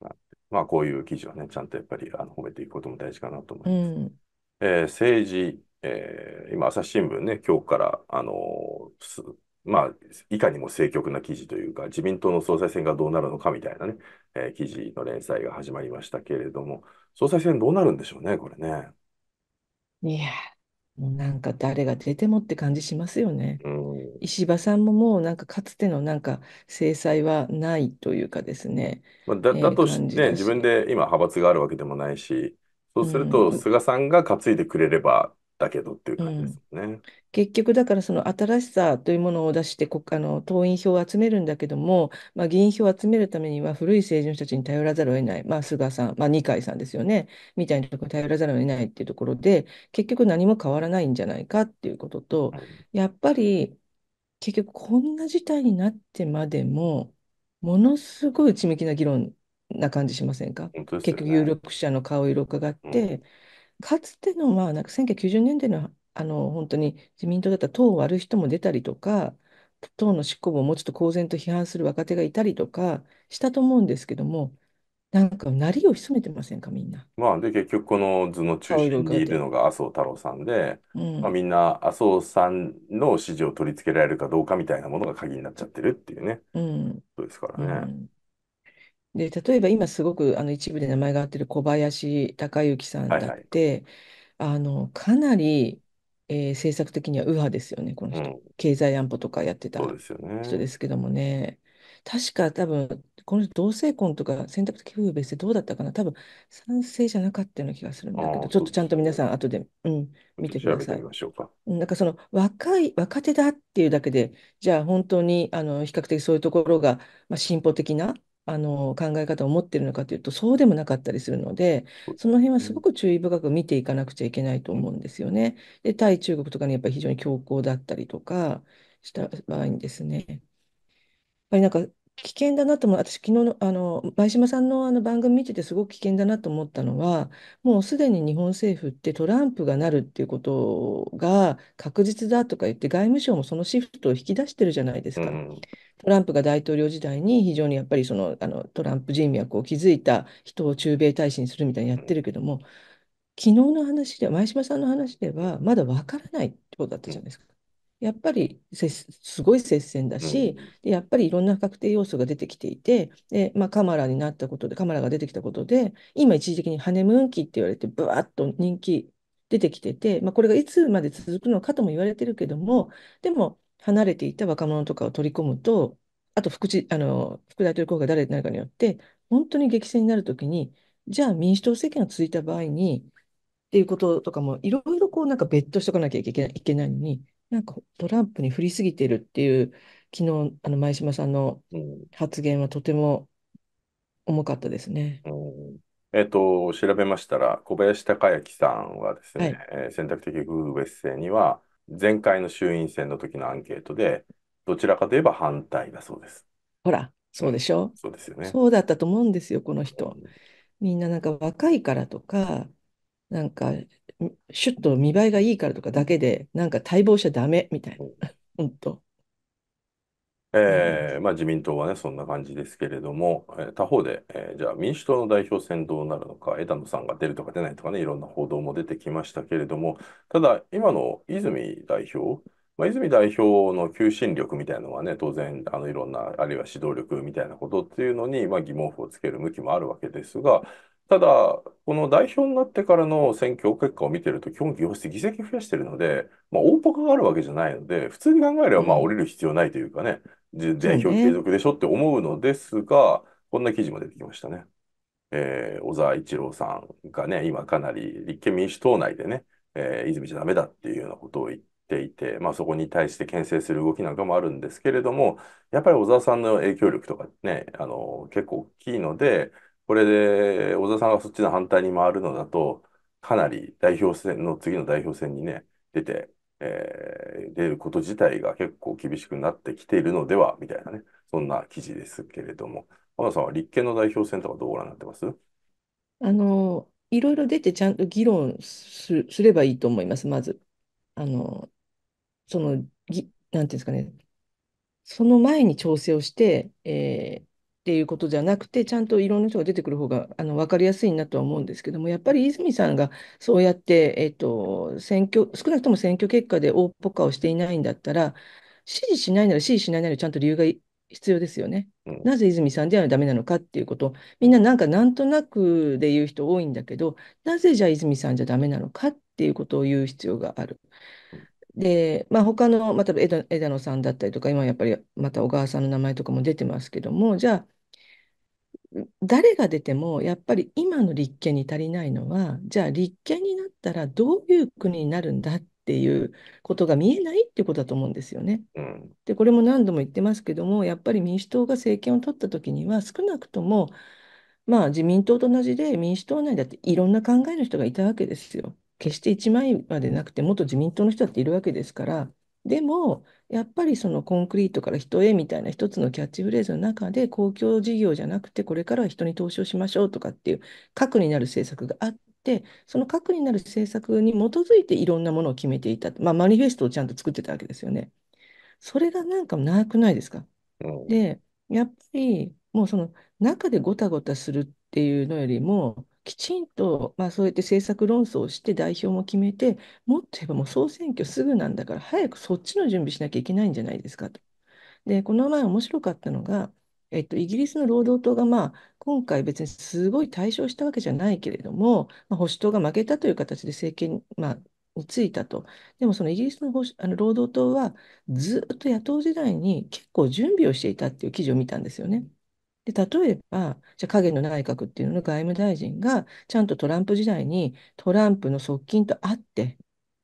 まあ、まあこういう記事はね、ちゃんとやっぱりあの褒めていくことも大事かなと思います。ん。えー政治、えー今、朝日新聞ね、今日から、あのーすまあ、いかにも政局な記事というか、自民党の総裁選がどうなるのかみたいなね、えー、記事の連載が始まりましたけれども、総裁選どうなるんでしょうね、これね。いや、もうなんか誰が出てもって感じしますよね。うん、石破さんももうなんかかつてのなんか制裁はないというかですね。まあ、だだとして、ね、自分で今派閥があるわけでもないし、そうすると菅さんが担いでくれればだけどっていう感じですね、うん。結局だからその新しさというものを出して国あの党員票を集めるんだけども、まあ、議員票を集めるためには古い政治の人たちに頼らざるを得ない、まあ、菅さん、まあ、二階さんですよねみたいなところに頼らざるを得ないっていうところで結局何も変わらないんじゃないかっていうこととやっぱり結局こんな事態になってまでもものすごい内向きな議論な感じしませんか、ね、結局有力者の顔色伺って、うんかつての、まあ、なんか1990年代の、あの本当に自民党だったら党を割る人も出たりとか、党の執行部をもうちょっと公然と批判する若手がいたりとかしたと思うんですけども、なんか、なりを潜めてませんか、みんな。まあ、で、結局、この図の中心にいるのが麻生太郎さんで、うん、まあ、みんな麻生さんの支持を取り付けられるかどうかみたいなものが鍵になっちゃってるっていうね、うん、そうですからね。で、例えば今すごくあの一部で名前が挙がってる小林孝之さんはいだっはい。て、あの、かなり、えー政策的には右派ですよね、この人。経済安保とかやってそうたですよ人ですけどもね。確か多分、この人同性婚とか選択的夫婦別姓どうだったかな多分、賛成じゃなかったような気がするんだけど、ちょっとちゃんと皆さん後で、うん、見てく調だべてさみい。ましょうか。んなんかその若い、若手だっていうだけで、じゃあ本当にあの比較的そういうところが、まあ、進歩的なあの考え方を持ってるのかというとそうでもなかったりするのでその辺はすごく注意深く見ていかなくちゃいけないと思うんですよね。で対中国とかに、やっぱり非常に強硬だったりとかした場合にですねやっぱりなんか危険だなと思う私昨日のあの前島さんの、あの番組見ててすごく危険だなと思ったのはもうすでに日本政府ってトランプがなるっていうことが確実だとか言って外務省もそのシフトを引き出してるじゃないですか。うトランプが大統領時代に非常にやっぱりそのあのトランプ人脈を築いた人を駐米大使にするみたいにやってるけども、昨日の話で、前島さんの話では、まだわからないってことだったじゃないですか。やっぱりすごい接戦だし、やっぱりいろんな不確定要素が出てきていて、でまあ、カマラになったことで、カマラが出てきたことで、今、一時的にハネムーン期って言われて、ぶわっと人気出てきてて、まあ、これがいつまで続くのかとも言われてるけども、でも、離れていた若者とかを取り込むと、あと副地、あの副大統領候補が誰になるかによって、本当に激戦になるときに、じゃあ民主党政権が続いた場合に、っていうこととかも、いろいろこうなんか別途しとかなきゃいけないいけないのに、なんかトランプに振りすぎてるっていう、昨日あの前島さんの発言はとても重かったですね。えっと、調べましたら、小林孝之さんはですね、え選択的夫婦別姓には、前回の衆院選の時のアンケートで、どちらかといえば反対だそうです。ほら、そうでしょうそうですよね。そうだったと思うんですよ、この人。みんななんか若いからとか、なんか、シュッと見栄えがいいからとかだけで、なんか待望者ちゃダメみたいな。本当。えーまあ、自民党はね、そんな感じですけれども、えー他方で、えーじゃあ民主党の代表選どうなるのか、枝野さんが出るとか出ないとかね、いろんな報道も出てきましたけれども、ただ、今の泉代表、まあ、泉代表の求心力みたいなのはね、当然、あのいろんな、あるいは指導力みたいなことっていうのに、まあ、疑問符をつける向きもあるわけですが、ただ、この代表になってからの選挙結果を見てると、基本、議席増やしてるので、まあ、大パカがあるわけじゃないので、普通に考えれば、まあ、降りる必要ないというかね、代表継続でしょって思うのですが、こんな記事も出てきましたね。えー、小沢一郎さんがね、今かなり立憲民主党内でね、えー、泉じゃダメだっていうようなことを言っていて、まあ、そこに対して牽制する動きなんかもあるんですけれども、やっぱり小沢さんの影響力とかね、あの結構大きいので、これで小沢さんがそっちの反対に回るのだと、かなり代表選の次の代表選にね、出てえ出ること自体が結構厳しくなってきているのでは、みたいなね、そんな記事ですけれども、浜田さんは立憲の代表選とかどうご覧になってますあの、いろいろ出てちゃんと議論す、すればいいと思います、まず。あの、その、ぎ、なんていうんですかね、その前に調整をして、えーっていうことじゃなくて、ちゃんといろんな人が出てくる方があの分かりやすいなとは思うんですけども、やっぱり泉さんがそうやって、えっと、選挙、少なくとも選挙結果で大っぽかをしていないんだったら、支持しないなら支持しないならちゃんと理由が必要ですよね。なぜ泉さんではダメなのかっていうこと、みんななんかなんとなくで言う人多いんだけど、なぜじゃあ泉さんじゃダメなのかっていうことを言う必要がある。で、まあ、他の、また枝野さんだったりとか、今やっぱりまた小川さんの名前とかも出てますけども、じゃあ、誰が出てもやっぱり今の立憲に足りないのはじゃあ立憲になったらどういう国になるんだっていうことが見えないっていうことだと思うんですよね。うん、でこれも何度も言ってますけどもやっぱり民主党が政権を取った時には少なくともまあ自民党と同じで民主党内だっていろんな考えの人がいたわけですよ。決して一枚までなくて元自民党の人だっているわけですからでも、やっぱりそのコンクリートから人へみたいな一つのキャッチフレーズの中で、公共事業じゃなくて、これからは人に投資をしましょうとかっていう核になる政策があって、その核になる政策に基づいていろんなものを決めていた、まあ、マニフェストをちゃんと作ってたわけですよね。それがなんか長くないですか。で、やっぱりもうその中でごたごたするっていうのよりも、きちんと、まあ、そうやって政策論争をして代表も決めて、もっと言えばもう総選挙すぐなんだから、早くそっちの準備しなきゃいけないんじゃないですかと。で、この前面白かったのが、えっと、イギリスの労働党が、まあ、今回別にすごい大勝したわけじゃないけれども、まあ、保守党が負けたという形で政権、まあ、についたと。でもそのイギリスの保守あの労働党はずっと野党時代に結構準備をしていたっていう記事を見たんですよね。で、例えば、じゃ影の内閣っていうのの外務大臣が、ちゃんとトランプ時代にトランプの側近と会って、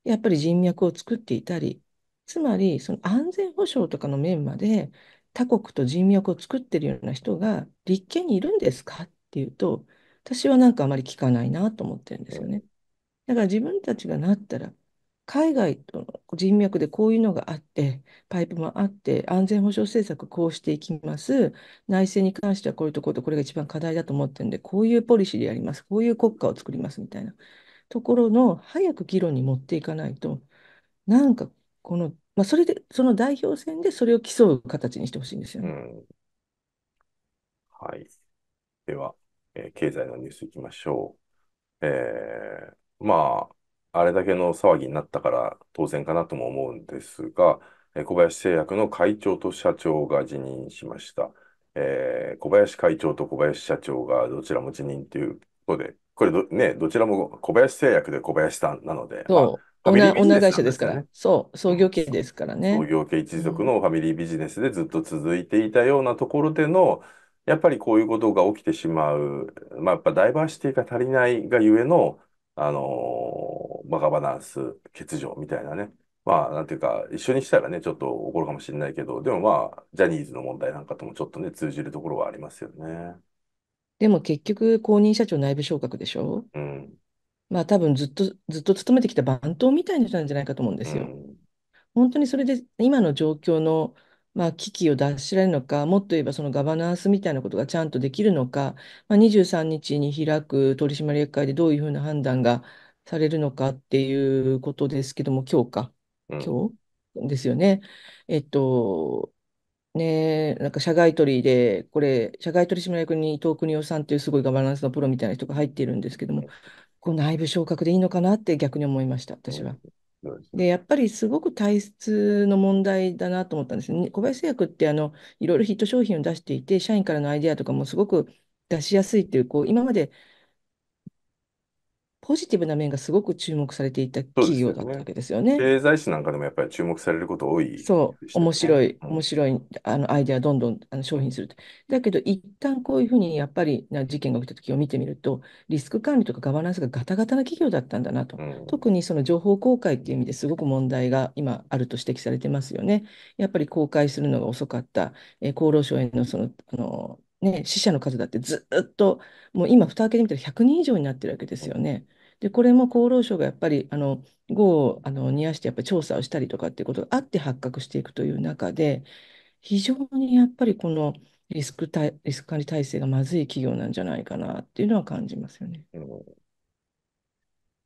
やっぱり人脈を作っていたり、つまり、その安全保障とかの面まで、他国と人脈を作ってるような人が立憲にいるんですかっていうと、私はなんかあまり聞かないなと思ってるんですよね。だから自分たちがなったら、海外との人脈でこういうのがあって、パイプもあって、安全保障政策こうしていきます、内政に関してはこういうところとこれが一番課題だと思ってるんで、こういうポリシーでやります、こういう国家を作りますみたいなところの早く議論に持っていかないと、なんかこの、まあ、それで、その代表選でそれを競う形にしてほしいんですよ、ねうん、はい。では、えー、経済のニュースいきましょう。えー、まあ、あれだけの騒ぎになったから当然かなとも思うんですが、え小林製薬の会長と社長が辞任しました。えー、小林会長と小林社長がどちらも辞任ということで、これど、ね、どちらも小林製薬で小林さんなので、そう、まあ、会社ですから、そう、創業系ですからね。創業系一族のファミリービジネスでずっと続いていたようなところでの、やっぱりこういうことが起きてしまう、まあ、やっぱダイバーシティが足りないがゆえの、あのバカバランス、欠場みたいなね。まあ、なんていうか、一緒にしたらね、ちょっと怒るかもしれないけど、でもまあ、ジャニーズの問題なんかともちょっとね、通じるところはありますよね。でも結局、公認社長内部昇格でしょうん。まあ多分ずっと、ずっと勤めてきた番頭みたいな人なんじゃないかと思うんですよ。ん。本当にそれで今の状況のまあ、危機を脱しられるのか、もっと言えばそのガバナンスみたいなことがちゃんとできるのか、まあ、23日に開く取締役会でどういうふうな判断がされるのかっていうことですけども、今日か、今日ですよね。えっと、ね、なんか社外取りで、これ、社外取締役に伊藤邦夫さんっていうすごいガバナンスのプロみたいな人が入っているんですけども、こう内部昇格でいいのかなって逆に思いました、私は。で、やっぱりすごく体質の問題だなと思ったんですね。小林製薬ってあのいろいろヒット商品を出していて、社員からのアイデアとかもすごく出しやすいっていう、こう今までポジティブな面がすごく注目されていた企業だったわけですよね。経済誌なんかでもやっぱり注目されること多い、ね、そう、面白い、面白い、あのアイデアどんどんあの商品すると。だけど、一旦こういうふうにやっぱりな事件が起きた時を見てみると、リスク管理とかガバナンスがガタガタな企業だったんだなと。うん、特にその情報公開っていう意味ですごく問題が今あると指摘されてますよね。やっぱり公開するのが遅かった、えー、厚労省へのその、あのね、死者の数だってずっと、もう今、蓋開けてみたら100人以上になってるわけですよね。うんで、これも厚労省がやっぱり、あの、ごをあの煮やしてやっぱり調査をしたりとかっていうことがあって発覚していくという中で、非常にやっぱりこのリスクたリスク管理体制がまずい企業なんじゃないかなっていうのは感じますよね。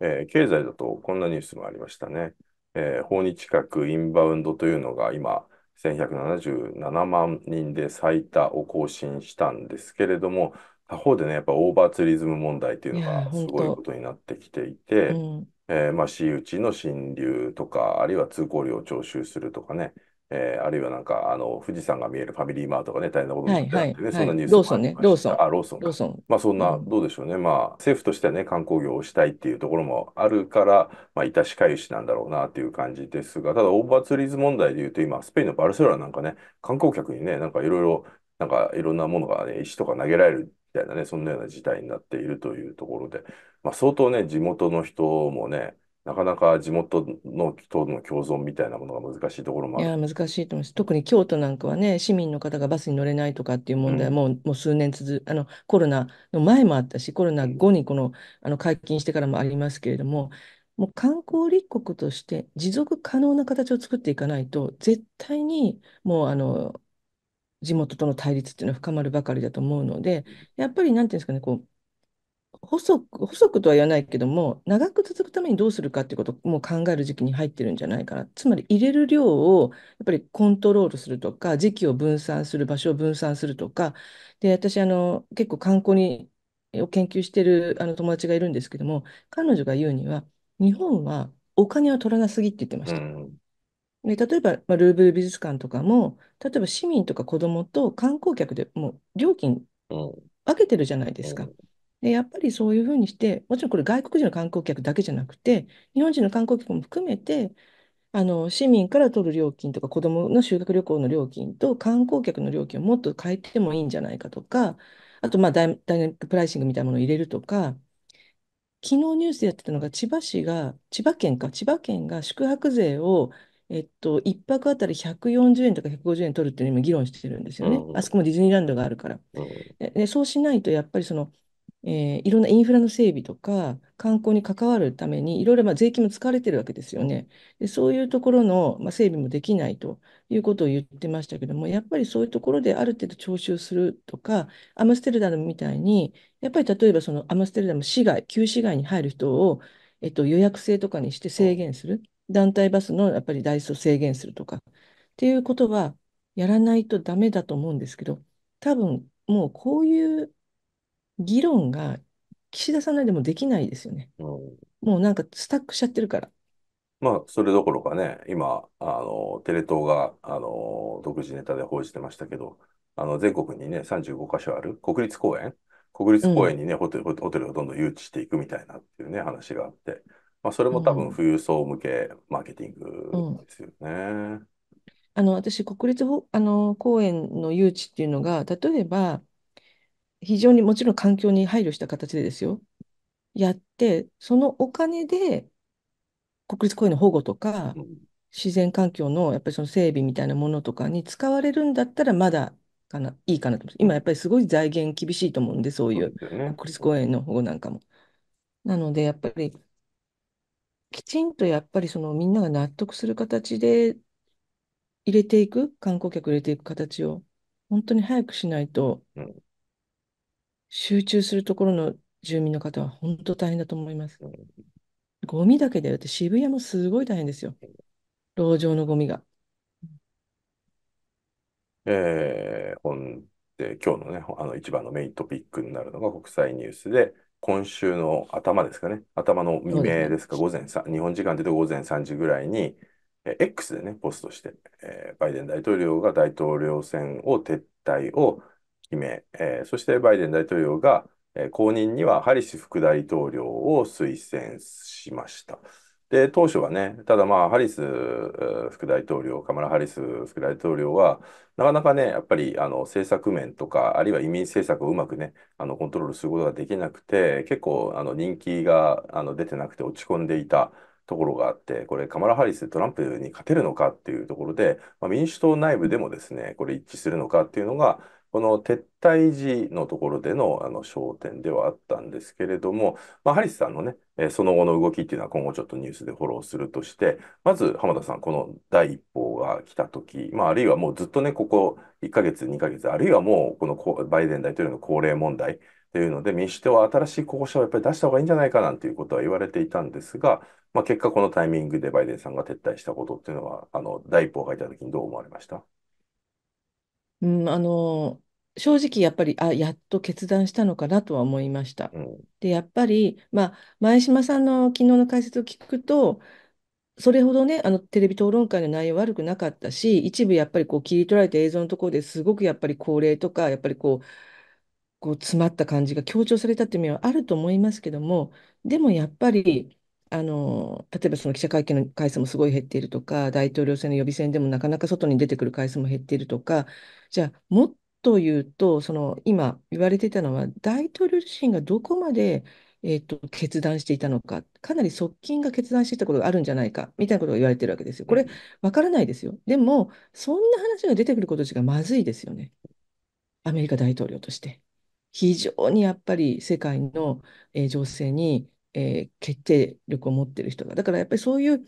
えー、経済だとこんなニュースもありましたね。えー、訪日客インバウンドというのが今、1177万人で最多を更新したんですけれども、他方でね、やっぱオーバーツーリズム問題っていうのがすごいことになってきていて、うんえーまあ、私有地の侵入とか、あるいは通行料を徴収するとかね、えーあるいはなんか、あの、富士山が見えるファミリーマートがね、大変なことにはなっいてはいね、そんなニュースローもソあンね、ローソン。あ、ローソンローソン。まあ、そんな、どうでしょうね。まあ、政府としてはね、観光業をしたいっていうところもあるから、まあ、たしゆしなんだろうなっていう感じですが、ただ、オーバーツーリズム問題でいうと、今、スペインのバルセロナなんかね、観光客にね、なんかいろいろ、なんかいろんなものがね、石とか投げられるみたいなね、そんなような事態になっているというところで、まあ、相当ね、地元の人もね、なかなか地元のとの共存みたいなものが難しいところもあいる。や、難しいと思います。特に京都なんかはね、市民の方がバスに乗れないとかっていう問題はもう、もう数年続、あの、コロナの前もあったし、コロナ後にこの、あの解禁してからもありますけれども、もう観光立国として持続可能な形を作っていかないと、絶対にもうあの地元との対立っていうのは深まるばかりだと思うので、やっぱりなんていうんですかね、こう、細く、細くとは言わないけども、長く続くためにどうするかっていうことをもう考える時期に入ってるんじゃないかな。つまり入れる量をやっぱりコントロールするとか、時期を分散する、場所を分散するとか、で、私、あの、結構観光に、を研究してるあの友達がいるんですけども、彼女が言うには、日本はお金を取らなすぎって言ってました。うんで例えば、まあ、ルーブル美術館とかも、例えば市民とか子どもと観光客でもう料金分けてるじゃないですか。でやっぱりそういうふうにして、もちろんこれ外国人の観光客だけじゃなくて、日本人の観光客も含めて、あの市民から取る料金とか子どもの修学旅行の料金と観光客の料金をもっと変えてもいいんじゃないかとかあとまあダイナミックプライシングみたいなものを入れるとか昨日ニュースでやってたのが千葉市が千葉県か千葉県が宿泊税をえっと、1泊あたり140円とか150円取るっていうのを今議論してるんですよね。あそこもディズニーランドがあるから。でそうしないと、やっぱりその、えー、いろんなインフラの整備とか、観光に関わるために、いろいろまあ税金も使われてるわけですよね。でそういうところの、まあ、整備もできないということを言ってましたけども、やっぱりそういうところである程度徴収するとか、アムステルダムみたいに、やっぱり例えばそのアムステルダム市街、旧市街に入る人を、えっと、予約制とかにして制限する。団体バスのやっぱり台数を制限するとかっていうことはやらないとダメだと思うんですけど、多分もうこういう議論が岸田さんんでもできないですよね。うん、もうなんかスタックしちゃってるから。まあ、それどころかね、今、あの、テレ東が、あの、独自ネタで報じてましたけど、あの、全国にね、35箇所ある国立公園、国立公園にね、うん、ホテル、ホテルをどんどん誘致していくみたいなっていうね、話があって、まあ、それも多分富裕層向けマーケティングですよね。あの私、国立あの公園の誘致っていうのが、例えば、非常にもちろん環境に配慮した形でですよ、やって、そのお金で国立公園の保護とか、自然環境のやっぱりその整備みたいなものとかに使われるんだったら、まだかな、いいかなと思います。今やっぱりすごい財源厳しいと思うんで、そういう、ね、国立公園の保護なんかも。なので、やっぱりきちんとやっぱりそのみんなが納得する形で入れていく、観光客入れていく形を、本当に早くしないと、集中するところの住民の方は本当大変だと思います。ゴミだけで、だって渋谷もすごい大変ですよ。路上のゴミが。えー、本で今日のね、あの一番のメイントピックになるのが国際ニュースで、今週の頭ですかね、頭の未明ですか、す午前3、日本時間で午前3時ぐらいに、え X でね、ポストして、えー、バイデン大統領が大統領選を撤退を決め、えー、そしてバイデン大統領が、えー、後任にはハリス副大統領を推薦しました。で、当初はね、ただまあ、ハリス副大統領、カマラ・ハリス副大統領は、なかなかね、やっぱりあの政策面とか、あるいは移民政策をうまくね、あのコントロールすることができなくて、結構あの人気があの出てなくて落ち込んでいた。ところがあって、これ、カマラ・ハリス、トランプに勝てるのかっていうところで、まあ、民主党内部でもですね、これ一致するのかっていうのが、この撤退時のところでのあの焦点ではあったんですけれども、まあ、ハリスさんのね、えその後の動きっていうのは今後ちょっとニュースでフォローするとして、まず浜田さん、この第一報が来たとき、まあ、あるいはもうずっとね、ここ1ヶ月、2ヶ月、あるいはもうこのバイデン大統領の高齢問題というので、民主党は新しい候補者をやっぱり出した方がいいんじゃないかなんていうことは言われていたんですが、まあ、結果、このタイミングでバイデンさんが撤退したことっていうのは、あの第一報がいたときにどう思われましたうん、あの、正直やっぱり、あ、やっと決断したのかなとは思いました。で、やっぱり、まあ、前島さんの昨日の解説を聞くと、それほどね、あのテレビ討論会の内容悪くなかったし、一部やっぱりこう切り取られた映像のところですごくやっぱり高齢とか、やっぱりこう、こう詰まった感じが強調されたっていう面はあると思いますけども、でもやっぱり、あの、例えばその記者会見の回数もすごい減っているとか、大統領選の予備選でもなかなか外に出てくる回数も減っているとか、じゃあ、もっと言うと、その今言われてたのは、大統領自身がどこまで、えっと、と決断していたのか、かなり側近が決断していたことがあるんじゃないかみたいなことが言われてるわけですよ。これ、わからないですよ。でも、そんな話が出てくること自体がまずいですよね。アメリカ大統領として。非常にやっぱり世界の、えー、情勢にえー、決定力を持ってる人が。だからやっぱりそういう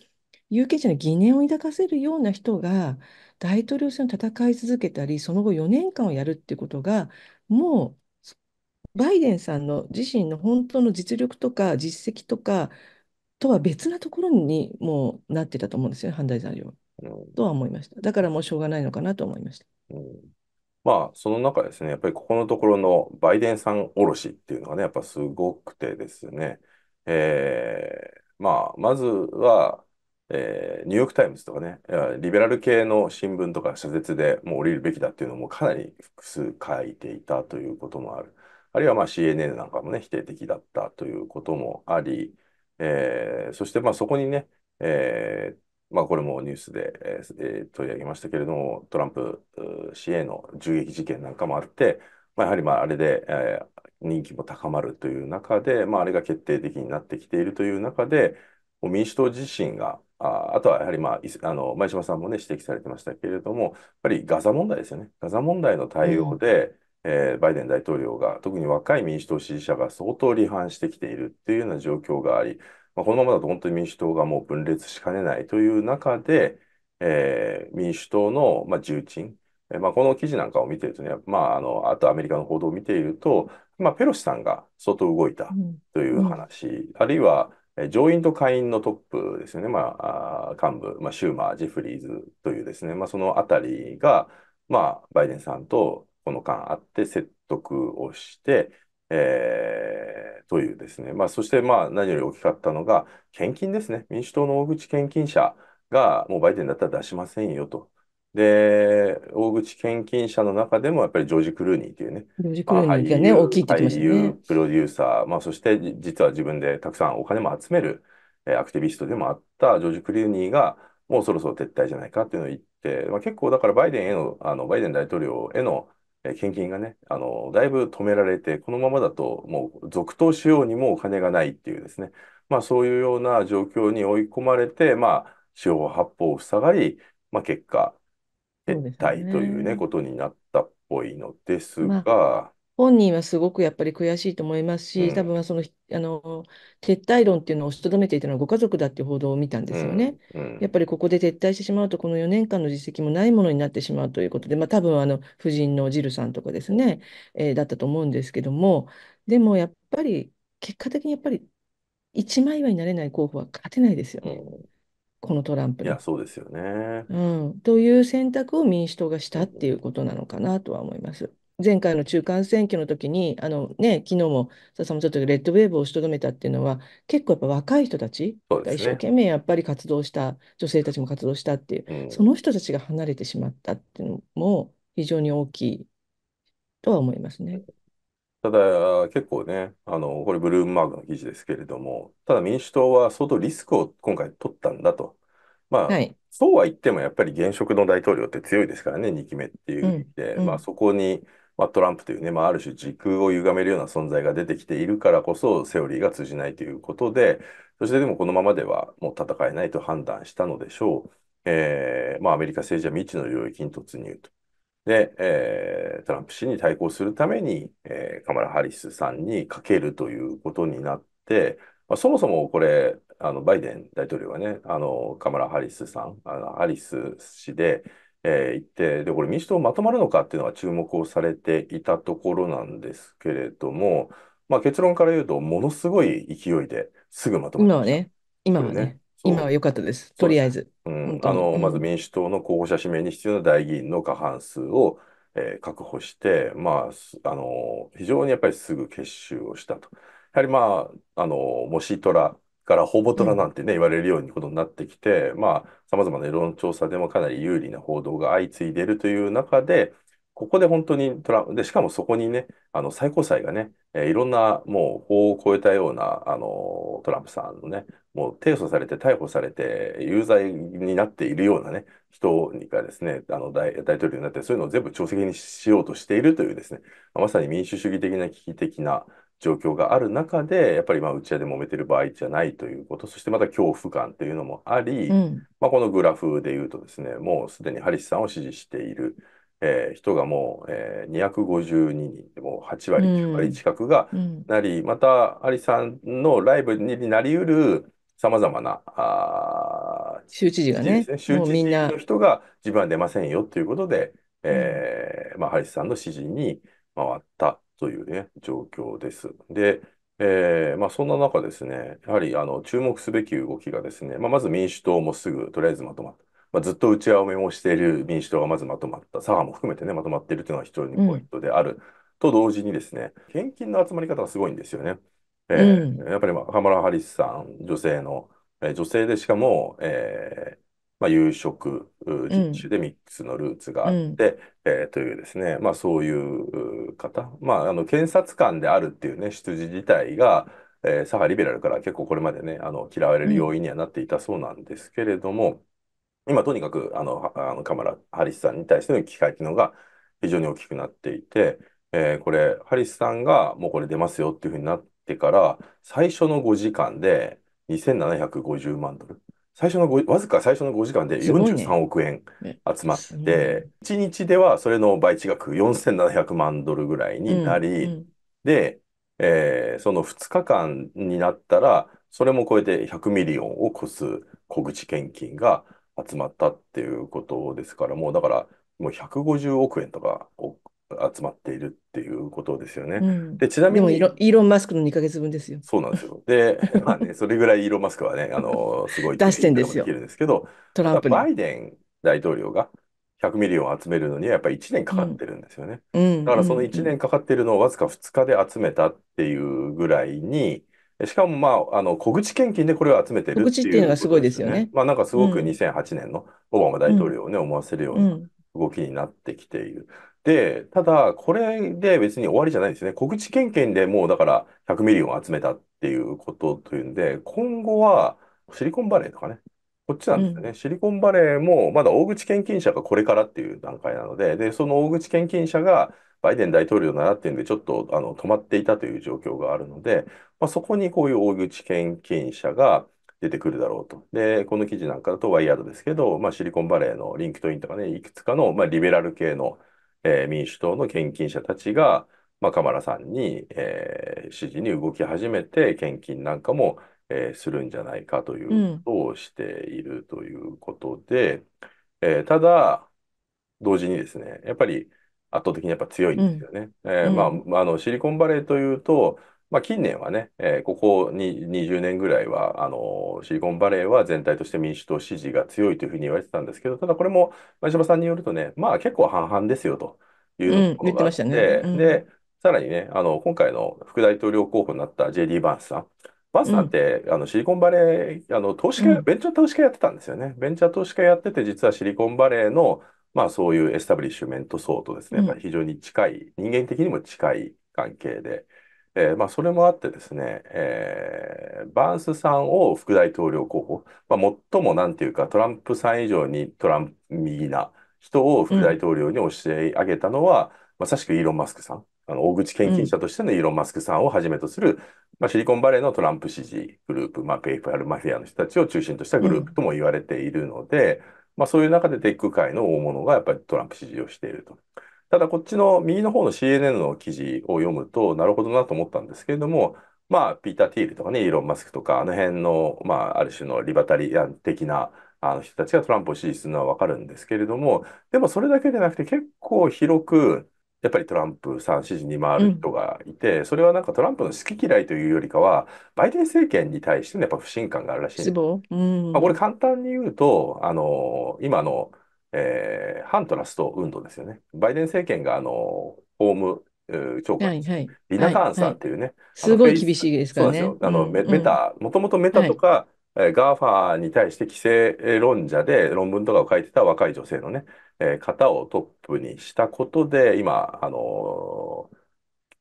有権者の疑念を抱かせるような人が大統領選を戦い続けたり、その後4年間をやるっていうことが、もうバイデンさんの自身の本当の実力とか実績とかとは別なところにもうなってたと思うんですよね、犯罪材料、とは思いました。だからもうしょうがないのかなと思いました。まあ、その中ですね、やっぱりここのところのバイデンさんおろしっていうのがね、やっぱすごくてですね、えー、まあ、まずは、えー、ニューヨークタイムズとかね、リベラル系の新聞とか社説でもう降りるべきだっていうのもかなり複数書いていたということもある。あるいはまあ CNN なんかもね、否定的だったということもあり、えー、そしてまあそこにね、えー、まあ、これもニュースで、えー、取り上げましたけれども、トランプ氏への銃撃事件なんかもあって、まあ、やはりまああれで、えー、人気も高まるという中で、まあ、あれが決定的になってきているという中で、民主党自身が、ああとはやはり、まあ、あの前島さんも、ね、指摘されてましたけれども、やっぱりガザ問題ですよね、ガザ問題の対応で、うんえー、バイデン大統領が、特に若い民主党支持者が相当離反してきているっていうような状況があり、まあ、このままだと本当に民主党がもう分裂しかねないという中で、えー、民主党の、まあ、重鎮、えまあ、この記事なんかを見ているとね、まあ、あのあとアメリカの報道を見ていると、まあ、ペロシさんが相当動いたという話、うん、あるいは上院と下院のトップですよね、まあ、幹部、まあ、シューマー、ジェフリーズというですね、まあ、そのあたりが、まあ、バイデンさんとこの間あって説得をして、えー、というですね、まあ、そしてまあ何より大きかったのが、献金ですね、民主党の大口献金者が、もうバイデンだったら出しませんよとで、大口献金者の中でもやっぱりジョージ・クルーニーというね、ジョージ・クルーニーがね、ま大きいって言ってましたね。優、プロデューサー、まあ、そして実は自分でたくさんお金も集める、えー、アクティビストでもあったジョージ・クルーニーが、もうそろそろ撤退じゃないかっていうのを言って、まあ、結構だからバイデンへの、あのバイデン大統領への献金がね、あの、だいぶ止められて、このままだともう続投しようにもお金がないっていうですね、まあそういうような状況に追い込まれて、まあ四方八方塞がり、まあ結果、撤退というね、ねことになったっぽいのですが、まあ、本人はすごくやっぱり悔しいと思いますし、うん、多分そのあの撤退論っていうのを押しとどめていたのはご家族だっていう報道を見たんですよね、うんうん。やっぱりここで撤退してしまうと、この4年間の実績もないものになってしまうということで、まあ、多分あの夫人のジルさんとかですね、えー、だったと思うんですけども、でもやっぱり結果的にやっぱり一枚岩になれない候補は勝てないですよね。うんこのトランプいや、そうですよね。うん、という選択を民主党がしたっていうことなのかなとは思います。前回の中間選挙の時に、あのね、昨日も、ささもちょっとレッドウェーブをしとどめたっていうのは、結構やっぱ若い人たちが一生懸命やっぱり活動した、女性たちも活動したっていう、うん。その人たちが離れてしまったっていうのも非常に大きいとは思いますね。ただ、結構ね、あの、これブルームバーグの記事ですけれども、ただ民主党は相当リスクを今回取ったんだと。まはい。そうは言ってもやっぱり現職の大統領って強いですからね、2期目っていうう意味で、まあ、ん。そこに、まあ、トランプというね、まあ、ある種時空を歪めるような存在が出てきているからこそ、セオリーが通じないということで、そしてでもこのままではもう戦えないと判断したのでしょう。えーまあ、アメリカ政治は未知の領域に突入と。で、えー、トランプ氏に対抗するために、えー、カマラ・ハリスさんにかけるということになって、まあ、そもそもこれ、あのバイデン大統領はね、あのカマラ・ハリスさん、あのハリス氏で、えー、行って、で、これ民主党まとまるのかっていうのは注目をされていたところなんですけれども、まあ、結論から言うと、ものすごい勢いですぐまとまる、今はね。今はね。今は良かったです。とりあえず。あの、まず民主党の候補者指名に必要な代議員の過半数を、えー、確保して、まあ、あの、非常にやっぱりすぐ結集をしたと。やはりまあ、あの、もし虎からほぼ虎なんてね、言われるようにことになってきて、さまあ、様々な世論調査でもかなり有利な報道が相次いでいるという中で、ここで本当にトラで、しかもそこにね、あの最高裁がね、えいろんなもう法を超えたようなあのトランプさんのね、もう提訴されて逮捕されて有罪になっているようなね、人にがですね、あの大大統領になって、そういうのを全部調整にしようとしているというですね、まさに民主主義的な危機的な状況がある中で、やっぱりまあ内ちで揉めてる場合じゃないということ、そしてまた恐怖感というのもあり、うん、まあ、このグラフで言うとですね、もうすでにハリスさんを支持している。えー、人がもう、えー、252人でもう8割、9割近くがなり、うん、また、アリさんのライブになりうるさまざまなあ州知事がね、州知事の人が自分は出ませんよということで、えーまあ、ハリスさんの指示に回ったという、ね、状況です。で、えーまあ、そんな中ですね、やはりあの注目すべき動きがですね、まあ、まず民主党もすぐとりあえずまとまった。まあ、ずっと内輪わめをしている民主党がまずまとまった、左派も含めてね、まとまっているというのが非常にポイントである、うん、と同時にですね、献金の集まり方がすごいんですよね。えー、うん、やっぱりカマラ・ハリスさん、女性の、えー、女性でしかも、えーまあ、夕食人種でミックスのルーツがあって、うん、えー、というですね、まあ、そういう方、まあ、あの検察官であるっていうね出自自体が、えー、左派リベラルから結構これまでねあの嫌われる要因にはなっていたそうなんですけれども、今とにかく、あの、あのカマラ・ハリスさんに対しての機会機能が非常に大きくなっていて、えー、これ、ハリスさんがもうこれ出ますよっていうふうになってから、最初の5時間で2750万ドル。最初のわずか最初の5時間で43億円集まって、ね、ね1日ではそれの倍近く4700万ドルぐらいになり、うんうん、で、えー、その2日間になったら、それも超えて100ミリオンを超す小口献金が集まったっていうことですから、もうだから、もう150億円とか集まっているっていうことですよね。うん、でちなみにイーロン・マスクの2か月分ですよ。そうなんですよ。で、まあね、それぐらいイーロン・マスクはね、あのすごい出してんですよ。るんですけど、トランプバイデン大統領が100ミリオン集めるのにはやっぱり1年かかってるんですよね。うん、だからその1年かかってるのをわずか2日で集めたっていうぐらいに、しかも、まあ、あの、小口献金でこれを集めてるっていう、小口っていうのがすごいですよね。まあ、なんかすごく2008年のオバマ大統領をね、思わせるような動きになってきている。で、ただ、これで別に終わりじゃないんですね。小口献金でもうだから100ミリオン集めたっていうことというんで、今後はシリコンバレーとかね、こっちなんですよね。シリコンバレーもまだ大口献金者がこれからっていう段階なので、で、その大口献金者がバイデン大統領のうんでちょっとあの止まっていたという状況があるので、まあ、そこにこういう大口献金者が出てくるだろうと。で、この記事なんかだとワイヤードですけど、まあ、シリコンバレーのリンクトインとかね、いくつかの、まあ、リベラル系の、えー、民主党の献金者たちが、まあ、カマラさんに、えー、支持に動き始めて、献金なんかも、えー、するんじゃないかということをしているということで、うん、えー、ただ、同時にですね、やっぱり圧倒的にやっぱ強いんですよね。えまあ、あの、シリコンバレーというと、まあ、近年はね、えー、ここに20年ぐらいは、あのシリコンバレーは全体として民主党支持が強いというふうに言われてたんですけど、ただこれも、前島さんによるとね、まあ結構半々ですよというところって、したねうん、で、さらにね、あの、今回の副大統領候補になった JD バンスさん、バンスさんって、うん、あのシリコンバレー、あの投資家、ベンチャー投資家やってたんですよね。ベンチャー投資家やってて、実はシリコンバレーのまあそういうエスタブリッシュメント層とですね、非常に近い、人間的にも近い関係で、えー、まあそれもあってですね、えー、バンスさんを副大統領候補、まあ、最もなんていうかトランプさん以上にトランプ右な人を副大統領に押し上げたのは、うん、まさしくイーロン・マスクさん、あの大口献金者としてのイーロン・マスクさんをはじめとする、うん、まあ、シリコンバレーのトランプ支持グループ、まあ、ペイパルマフィアの人たちを中心としたグループとも言われているので、うんまあ、そういう中でテック界の大物がやっぱりトランプ支持をしていると。ただこっちの右の方の CNN の記事を読むと、なるほどなと思ったんですけれども、まあ、ピーター・ティールとかね、イーロン・マスクとか、あの辺の、まあ、ある種のリバタリアン的なあの人たちがトランプを支持するのはわかるんですけれども、でもそれだけでなくて結構広く、やっぱりトランプさん支持に回る人がいて、それはなんかトランプの好き嫌いというよりかは、バイデン政権に対してのやっぱ不信感があるらしいまあ、これ簡単に言うと、あの今の、えー反トラスト運動ですよね。バイデン政権が、あの法務長官はいはい。リナ・カーンさんっていうね、すごい厳しいですからね。あのメ、タ、もともとメタはとい。かえー、GAFA に対して規制論者で論文とかを書いてた若い女性のね、えー、方をトップにしたことで、今、あのー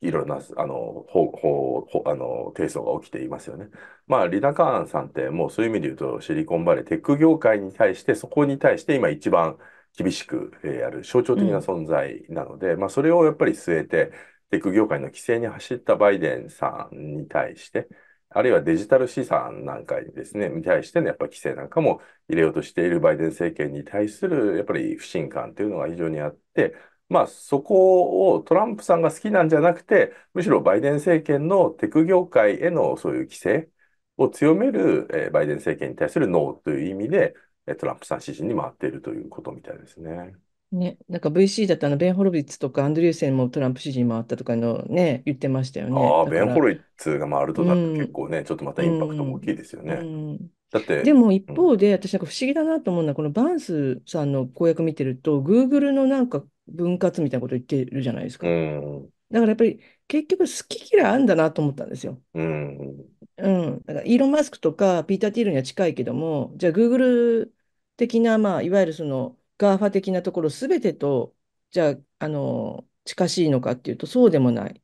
いろんな、あの、ほ、ほ、あの、提訴が起きていますよね。まあ、リナ・カーンさんって、もうそういう意味で言うと、シリコンバレー、テック業界に対して、そこに対して今一番厳しくやる象徴的な存在なので、まあ、それをやっぱり据えて、テック業界の規制に走ったバイデンさんに対して、あるいはデジタル資産なんかにですね、に対してのやっぱり規制なんかも入れようとしているバイデン政権に対するやっぱり不信感というのが非常にあって、まあそこをトランプさんが好きなんじゃなくて、むしろバイデン政権のテク業界へのそういう規制を強める、えー、バイデン政権に対するノーという意味で、トランプさん支持に回っているということみたいですね。ね、なんか VC だったのベン・ホロビッツとかアンドリューセンもトランプ支持に回ったとかのね、言ってましたよね。ああ、ベン・ホロイッツが回るとな結構ね、ちょっとまたインパクトも大きいですようね。ん、うん。だって、でも一うん、方で、私なんか不思議だなと思うのは、このバンスさんの公約見てると、グーグルのなんか分割みたいなこと言ってるじゃないですうか。ん、だからやっぱり結局好き嫌いあんだなと思ったんですよ。うん、うん。だからイーロン・マスクとかピーター・ティールには近いけども、じゃあグーグル的な、まあ、いわゆるそのガーファ的なところ全てと、じゃあ、あの、近しいのかっていうと、そうでもない。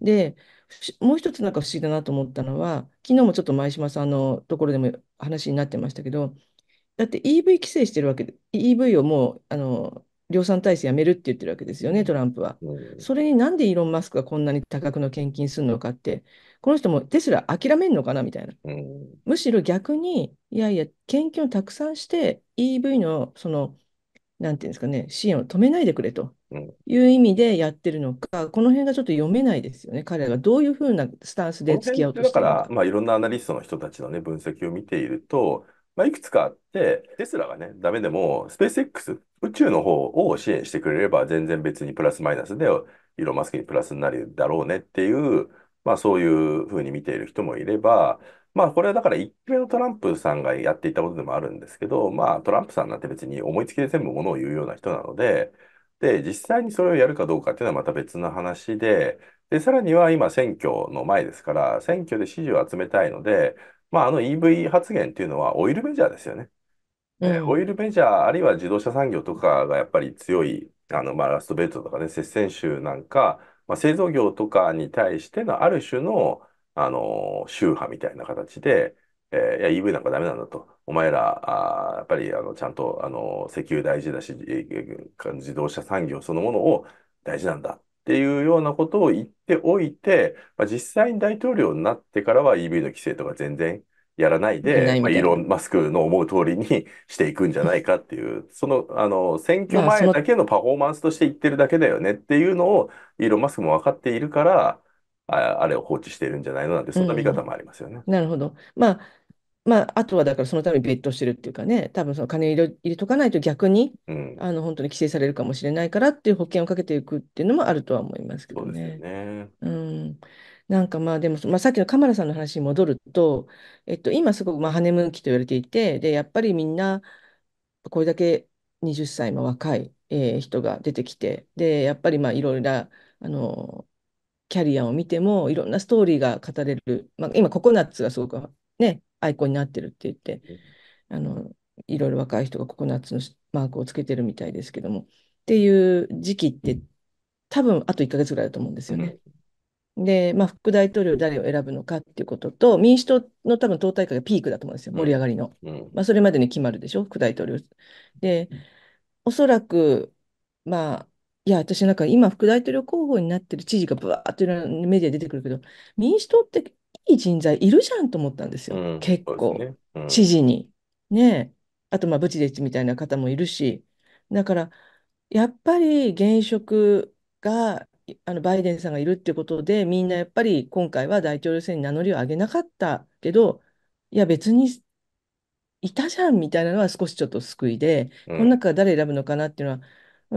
で、もう一つなんか不思議だなと思ったのは、昨日もちょっと前島さんのところでも話になってましたけど、だって EV 規制してるわけで、EV をもうあの量産体制やめるって言ってるわけですよね、トランプは。それになんでイーロン・マスクがこんなに多額の献金するのかって、この人もテスラ諦めんのかなみたいな。むしろ逆に、いやいや、献金をたくさんして EV のそのなんていうんですかね、支援を止めないでくれという意味でやってるのか、この辺がちょっと読めないですよね、彼がどういうふうなスタンスで付き合うとしてだから、まあ、いろんなアナリストの人たちの、ね、分析を見ていると、まあ、いくつかあって、テスラがね、ダメでも、スペース X、宇宙の方を支援してくれれば、全然別にプラスマイナスで、イーロン・マスクにプラスになるだろうねっていう、まあ、そういうふうに見ている人もいれば、まあ、これはだから1期目のトランプさんがやっていたことでもあるんですけど、まあ、トランプさんなんて別に思いつきで全部ものを言うような人なので、で、実際にそれをやるかどうかっていうのはまた別の話で、で、さらには今選挙の前ですから、選挙で支持を集めたいので、まあ、あの EV 発言っていうのはオイルメジャーですよね。うん、オイルメジャー、あるいは自動車産業とかがやっぱり強い、あの、まあ、ラストベルトとかね、接戦州なんか、まあ、製造業とかに対してのある種の、あの、宗派みたいな形で、えー、いや、EV なんかダメなんだと。お前ら、あやっぱり、あの、ちゃんと、あの、石油大事だし、自動車産業そのものを大事なんだっていうようなことを言っておいて、まあ、実際に大統領になってからは EV の規制とか全然やらないで、いいまあ、イーロン・マスクの思う通りに していくんじゃないかっていう、その、あの、選挙前だけのパフォーマンスとして言ってるだけだよねっていうのを、イーロン・マスクも分かっているから、あれを放置しているんじゃないのなんて、そんな見方もありますよね。なるほど。まあ、まあ、あとはだからそのために別途してるっていうかね、多分その金入れ、入れとかないと逆に、うんあの本当に規制されるかもしれないからっていう保険をかけていくっていうのもあるとは思いますけどね。うん、なんかまあでも、まあ、さっきのカマラさんの話に戻ると、えっと、今すごくまあハネムーン期と言われていて、でやっぱりみんなこれだけ20歳も若い、えー人が出てきて、でやっぱりまあいろいろなあのキャリアを見てもいろんなストーリーが語れる、まあ、今ココナッツがすごくねアイコンになってるって言ってあのいろいろ若い人がココナッツのマークをつけてるみたいですけどもっていう時期って多分あと1ヶ月ぐらいだと思うんですよね。で、まあ、副大統領誰を選ぶのかっていうことと、民主党の多分党大会がピークだと思うんですよ、盛り上がりの。まあ、それまでに決まるでしょ、副大統領。で、おそらく、まあ、いや、私なんか今、副大統領候補になってる知事がブワーっといろんなメディア出てくるけど、民主党っていい人材いるじゃんと思ったんですよ、うん結構、そうですねうん知事に。ねえ。あと、まあ、ブチデッチみたいな方もいるし、だから、やっぱり現職が、あのバイデンさんがいるってことで、みんなやっぱり今回は大統領選に名乗りを上げなかったけど、いや、別にいたじゃんみたいなのは少しちょっと救いで、この中から誰選ぶのかなっていうのは、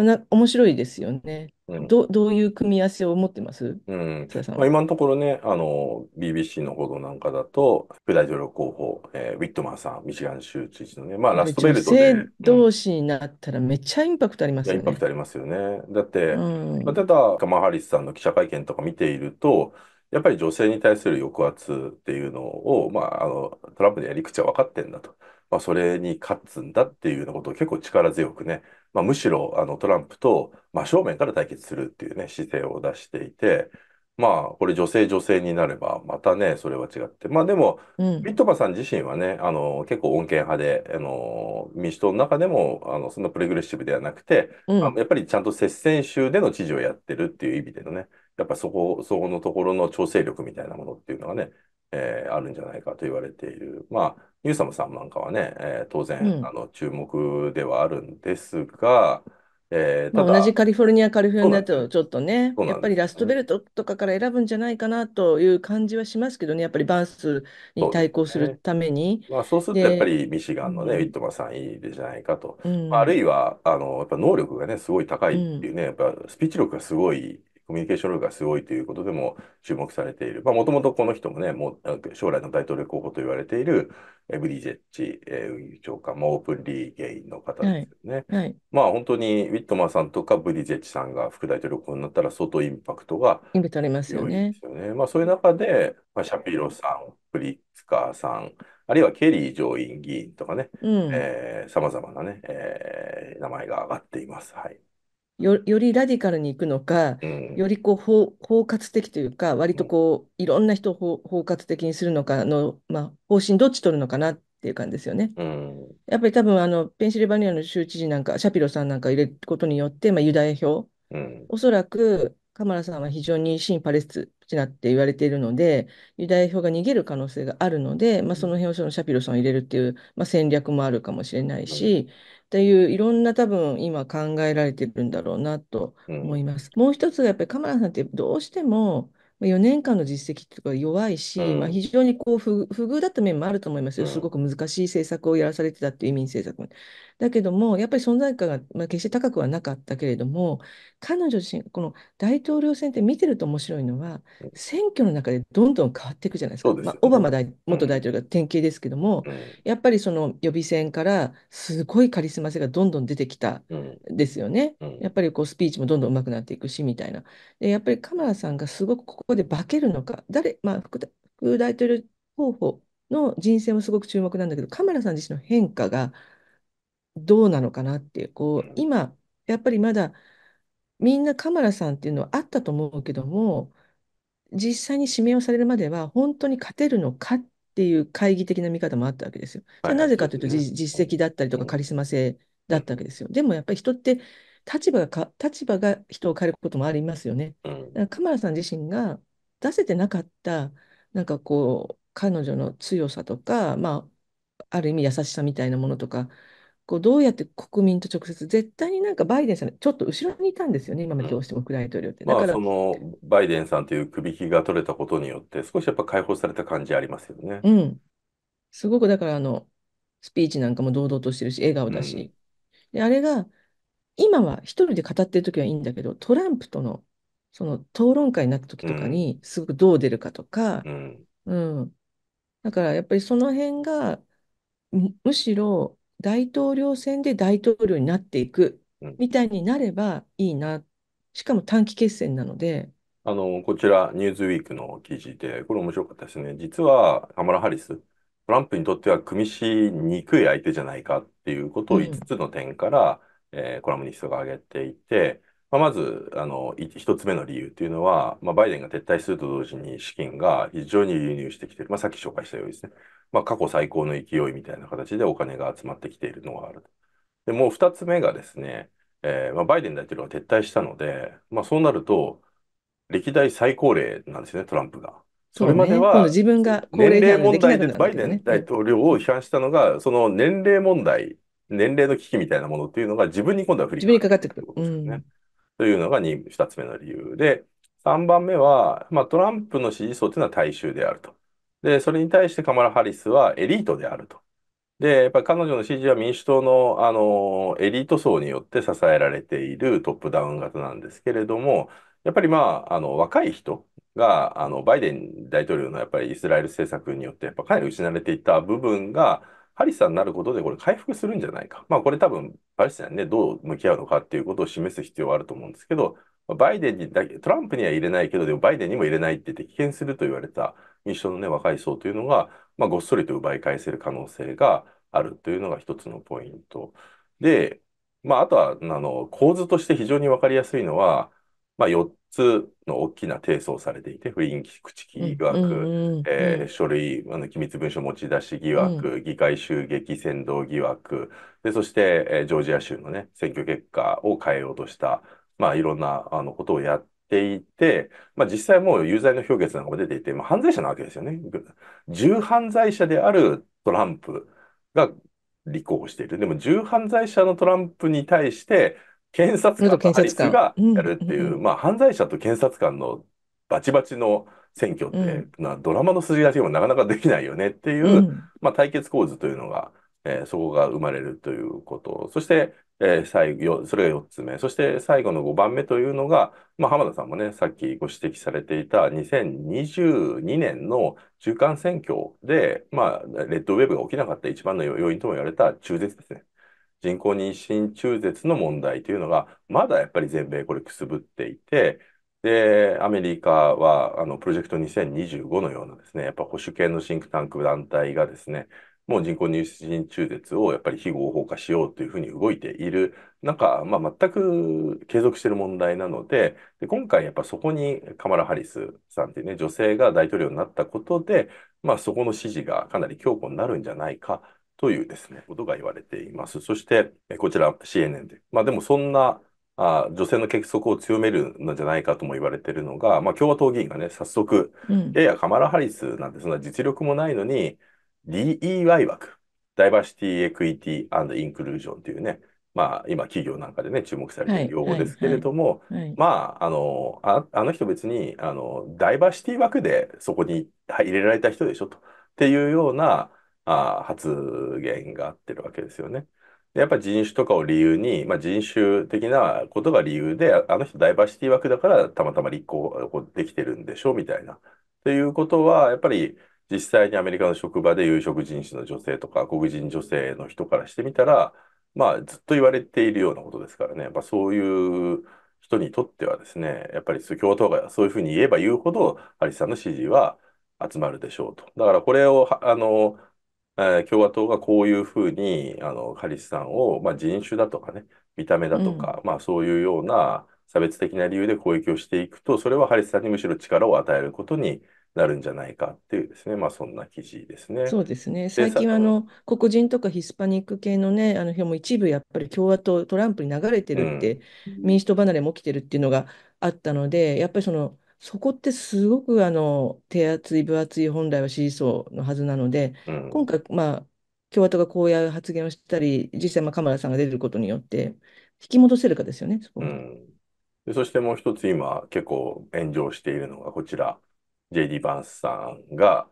な面白いですよね。うんどどういう組み合わせを持ってますうんまあ、今のところね、あの、BBC の報道なんかだと、副大統領候補、えーウィットマンさん、ミシガン州知事のね、まあ、ラストベルトで、女性同士になったらめっちゃインパクトありますイよンパクね。トありますよね。だって、うんまあ、ただ、カマハリスさんの記者会見とか見ていると、やっぱり女性に対する抑圧っていうのを、まあ、あの、トランプのやり口は分かってんだと。まあ、それに勝つんだっていうようなことを結構力強くね、まあ、むしろあのトランプと真正面から対決するっていうね、姿勢を出していて、まあ、これ女性女性になれば、またね、それは違って。まあでも、ミットマさん自身はね、あの、結構穏健派で、あの、民主党の中でも、あの、そんなプレグレッシブではなくて、うんまあ、やっぱりちゃんと接戦州での知事をやってるっていう意味でのね、やっぱそこ、そこのところの調整力みたいなものっていうのはね、えー、あるんじゃないかと言われている。まあ、ニューサムさんなんかはね、えー、当然、うんあの注目ではあるんですが、えーまあ、同じカリフォルニア、カリフォルニアとちょっとね、やっぱりラストベルトとかから選ぶんじゃないかなという感じはしますけどね、やっぱりバンスに対抗するために。まあ、そうするとやっぱりミシガンのね、ウィットマンさんいいじゃないかと。うんまあ、あるいは、あの、やっぱ能力がね、すごい高いっていうね、やっぱスピーチ力がすごいコミュニケーション力がすごいということでも注目されている。まあ、もともとこの人もね、もう将来の大統領候補と言われている、ブリジェッチ、えー、運輸長官まあ、オープンリーゲインの方ですよね。はいはい、まあ、本当にウィットマンさんとかブリジェッチさんが副大統領候補になったら相当インパクトが強いですよね。よねまあ、そういう中で、まあ、シャピロさん、プリッツカーさん、あるいはケリー上院議員とかね、さまざまなね、えー、名前が挙がっています。はい。よりラディカルに行くのか、よりこう包括的というか、割とこういろんな人を包括的にするのかの、まあ、方針どっち取るのかなっていう感じですよね。やっぱり多分あのペンシルバニアの州知事なんかシャピロさんなんか入れることによって、まあ、ユダヤ票、おそらくカマラさんは非常に親パレスチナって言われているのでユダヤ票が逃げる可能性があるので、まあ、その辺をそのシャピロさんを入れるっていう、まあ、戦略もあるかもしれないし、っていういろんな多分今考えられてるんだろうなと思います。うん、もう一つやっぱりカマラさんってどうしても4年間の実績とか弱いし、うん、まあ、非常にこう不遇だった面もあると思いますよ、すごく難しい政策をやらされてたっていう移民政策も。だけども、やっぱり存在感が、まあ、決して高くはなかったけれども、彼女自身、この大統領選って見てると面白いのは、選挙の中でどんどん変わっていくじゃないですか、すね、まあ、オバマ大元大統領が典型ですけども、うん、やっぱりその予備選からすごいカリスマ性がどんどん出てきたですよね、うん、やっぱりこうスピーチもどんどん上手くなっていくしみたいな。でやっぱりカマラさんがすごくこで化けるのか、誰、まあ、副大統領候補の人選もすごく注目なんだけど、カマラさん自身の変化がどうなのかなっていう、こう今、やっぱりまだみんなカマラさんっていうのはあったと思うけども、実際に指名をされるまでは、本当に勝てるのかっていう懐疑的な見方もあったわけですよ。はい、なぜかというと、実績だったりとか、カリスマ性だったわけですよ。でもやっぱり人って立場が立場が人を変えることもありますよね。うん、だからカマラさん自身が出せてなかったなんかこう彼女の強さとか、まあ、ある意味優しさみたいなものとかこうどうやって国民と直接絶対になんかバイデンさんちょっと後ろにいたんですよね今までどうしても副大統領って。だから、まあ、そのバイデンさんという首引きが取れたことによって少しやっぱ解放された感じありますよね。うん、すごくだからあのスピーチなんかも堂々としてるし笑顔だし。うん、であれが今は一人で語ってる時はいいんだけど、トランプとのその討論会になった時とかに、すごくどう出るかとか、うん、うん、だからやっぱりその辺がむ、むしろ大統領選で大統領になっていくみたいになればいいな、しかも短期決戦なので。あのこちら、ニューズウィークの記事で、これ面白かったですね。実は、カマラ・ハリス、トランプにとっては組みしにくい相手じゃないかっていうことを5つの点から、えー、コラムニストが挙げていて、まあ、まず、あの、一つ目の理由というのは、まあ、バイデンが撤退すると同時に資金が非常に流入してきている。まあ、さっき紹介したようにですね。まあ、過去最高の勢いみたいな形でお金が集まってきているのがある。と。で、もう二つ目がですね、えー、まあ、バイデン大統領が撤退したので、まあ、そうなると、歴代最高齢なんですね、トランプが。それまでは、自分が年齢問題でバイデン大統領を批判したのが、その年齢問題年齢の危機みたいなものっていうのが自分に今度は振り、ね、自分にかかってくる。うね。というのが 2, つ目の理由で、3番目は、まあ、トランプの支持層というのは大衆であると。で、それに対してカマラ・ハリスはエリートであると。で、やっぱり彼女の支持は民主党の、あのエリート層によって支えられているトップダウン型なんですけれども、やっぱりまあ、あの若い人があのバイデン大統領のやっぱりイスラエル政策によってやっぱかなり失われていた部分が、ハリスさんになることでこれ回復するんじゃないか。まあこれ多分パリスさんね、どう向き合うのかっていうことを示す必要はあると思うんですけど、バイデンにだけ、トランプには入れないけど、でもバイデンにも入れないって言って棄権すると言われた民主党のね、若い層というのが、まあごっそりと奪い返せる可能性があるというのが一つのポイント。で、まああとは、あの、構図として非常にわかりやすいのは、まあ、4つの大きな提訴をされていて、不倫口利き疑惑、書類、あの機密文書持ち出し疑惑、うん、議会襲撃扇動疑惑、でそして、えー、ジョージア州のね、選挙結果を変えようとした、まあ、いろんなあのことをやって、ていて、まあ、実際もう有罪の評決なんかも出ていて、まあ、犯罪者なわけですよね。重犯罪者であるトランプが立候補している。でも重犯罪者のトランプに対して、検察官と検リスがやるっていう、うん、まあ、犯罪者と検察官のバチバチの選挙って、うん、ドラマの筋書きもなかなかできないよねっていう、うん、まあ、対決構図というのが、えー、そこが生まれるということ。そして、えー、最後、それが4つ目。そして最後の5番目というのが、まあ、浜田さんもね、さっきご指摘されていた2022年の中間選挙で、まあ、レッドウェブが起きなかった一番の要因とも言われた中絶ですね。人工妊娠中絶の問題というのが、まだやっぱり全米これくすぶっていて、で、アメリカは、あの、プロジェクト2025のようなですね、やっぱ保守系のシンクタンク団体がですね、もう人工妊娠中絶をやっぱり非合法化しようというふうに動いている中、まあ、全く継続している問題なのでで、今回やっぱそこにカマラ・ハリスさんというね、女性が大統領になったことで、まあ、そこの支持がかなり強固になるんじゃないかというですね、ことが言われています。そして、こちら CNN で。まあでもそんなあ女性の結束を強めるのじゃないかとも言われているのが、まあ、共和党議員がね、早速、うん、いやや、カマラ・ハリスなんてそんな実力もないのに、d e y 枠、ダイバーシティ・エクイティアンド・インクルージョンというね、まあ、今企業なんかでね、注目されている用語ですけれども、まあ、あの、ああの人別に、あの、ダイバーシティ枠でそこに入れられた人でしょと。っていうような、あ発言があってるわけですよね。でやっぱり人種とかを理由に、まあ、人種的なことが理由で、あの人ダイバーシティ枠だからたまたま立候補できてるんでしょうみたいな。ということは、やっぱり実際にアメリカの職場で有色人種の女性とか黒人女性の人からしてみたら、まあ、ずっと言われているようなことですからね、っぱそういう人にとってはですね、やっぱり共和党がそういうふうに言えば言うほど、ハリスさんの支持は集まるでしょうと。だからこれをあのえ共和党がこういうふうにあのカリスさんを、まあ、人種だとかね見た目だとか、うん、まあ、そういうような差別的な理由で攻撃をしていくとそれはハリスさんにむしろ力を与えることになるんじゃないかっていうですね、まあ、そんな記事ですね。そうですね最近はあの黒人とかヒスパニック系のねあのも一部やっぱり共和党トランプに流れてるって、うん、民主党離れも起きてるっていうのがあったのでやっぱりそのそこってすごくあの手厚い分厚い本来は支持層のはずなので、うん、今回、まあ、共和党がこういう発言をしたり、実際、まあ、カマラさんが出ることによって、引き戻せるかですよね、そこ、うん、でそしてもう一つ今、結構炎上しているのがこちら、JD バンスさんが、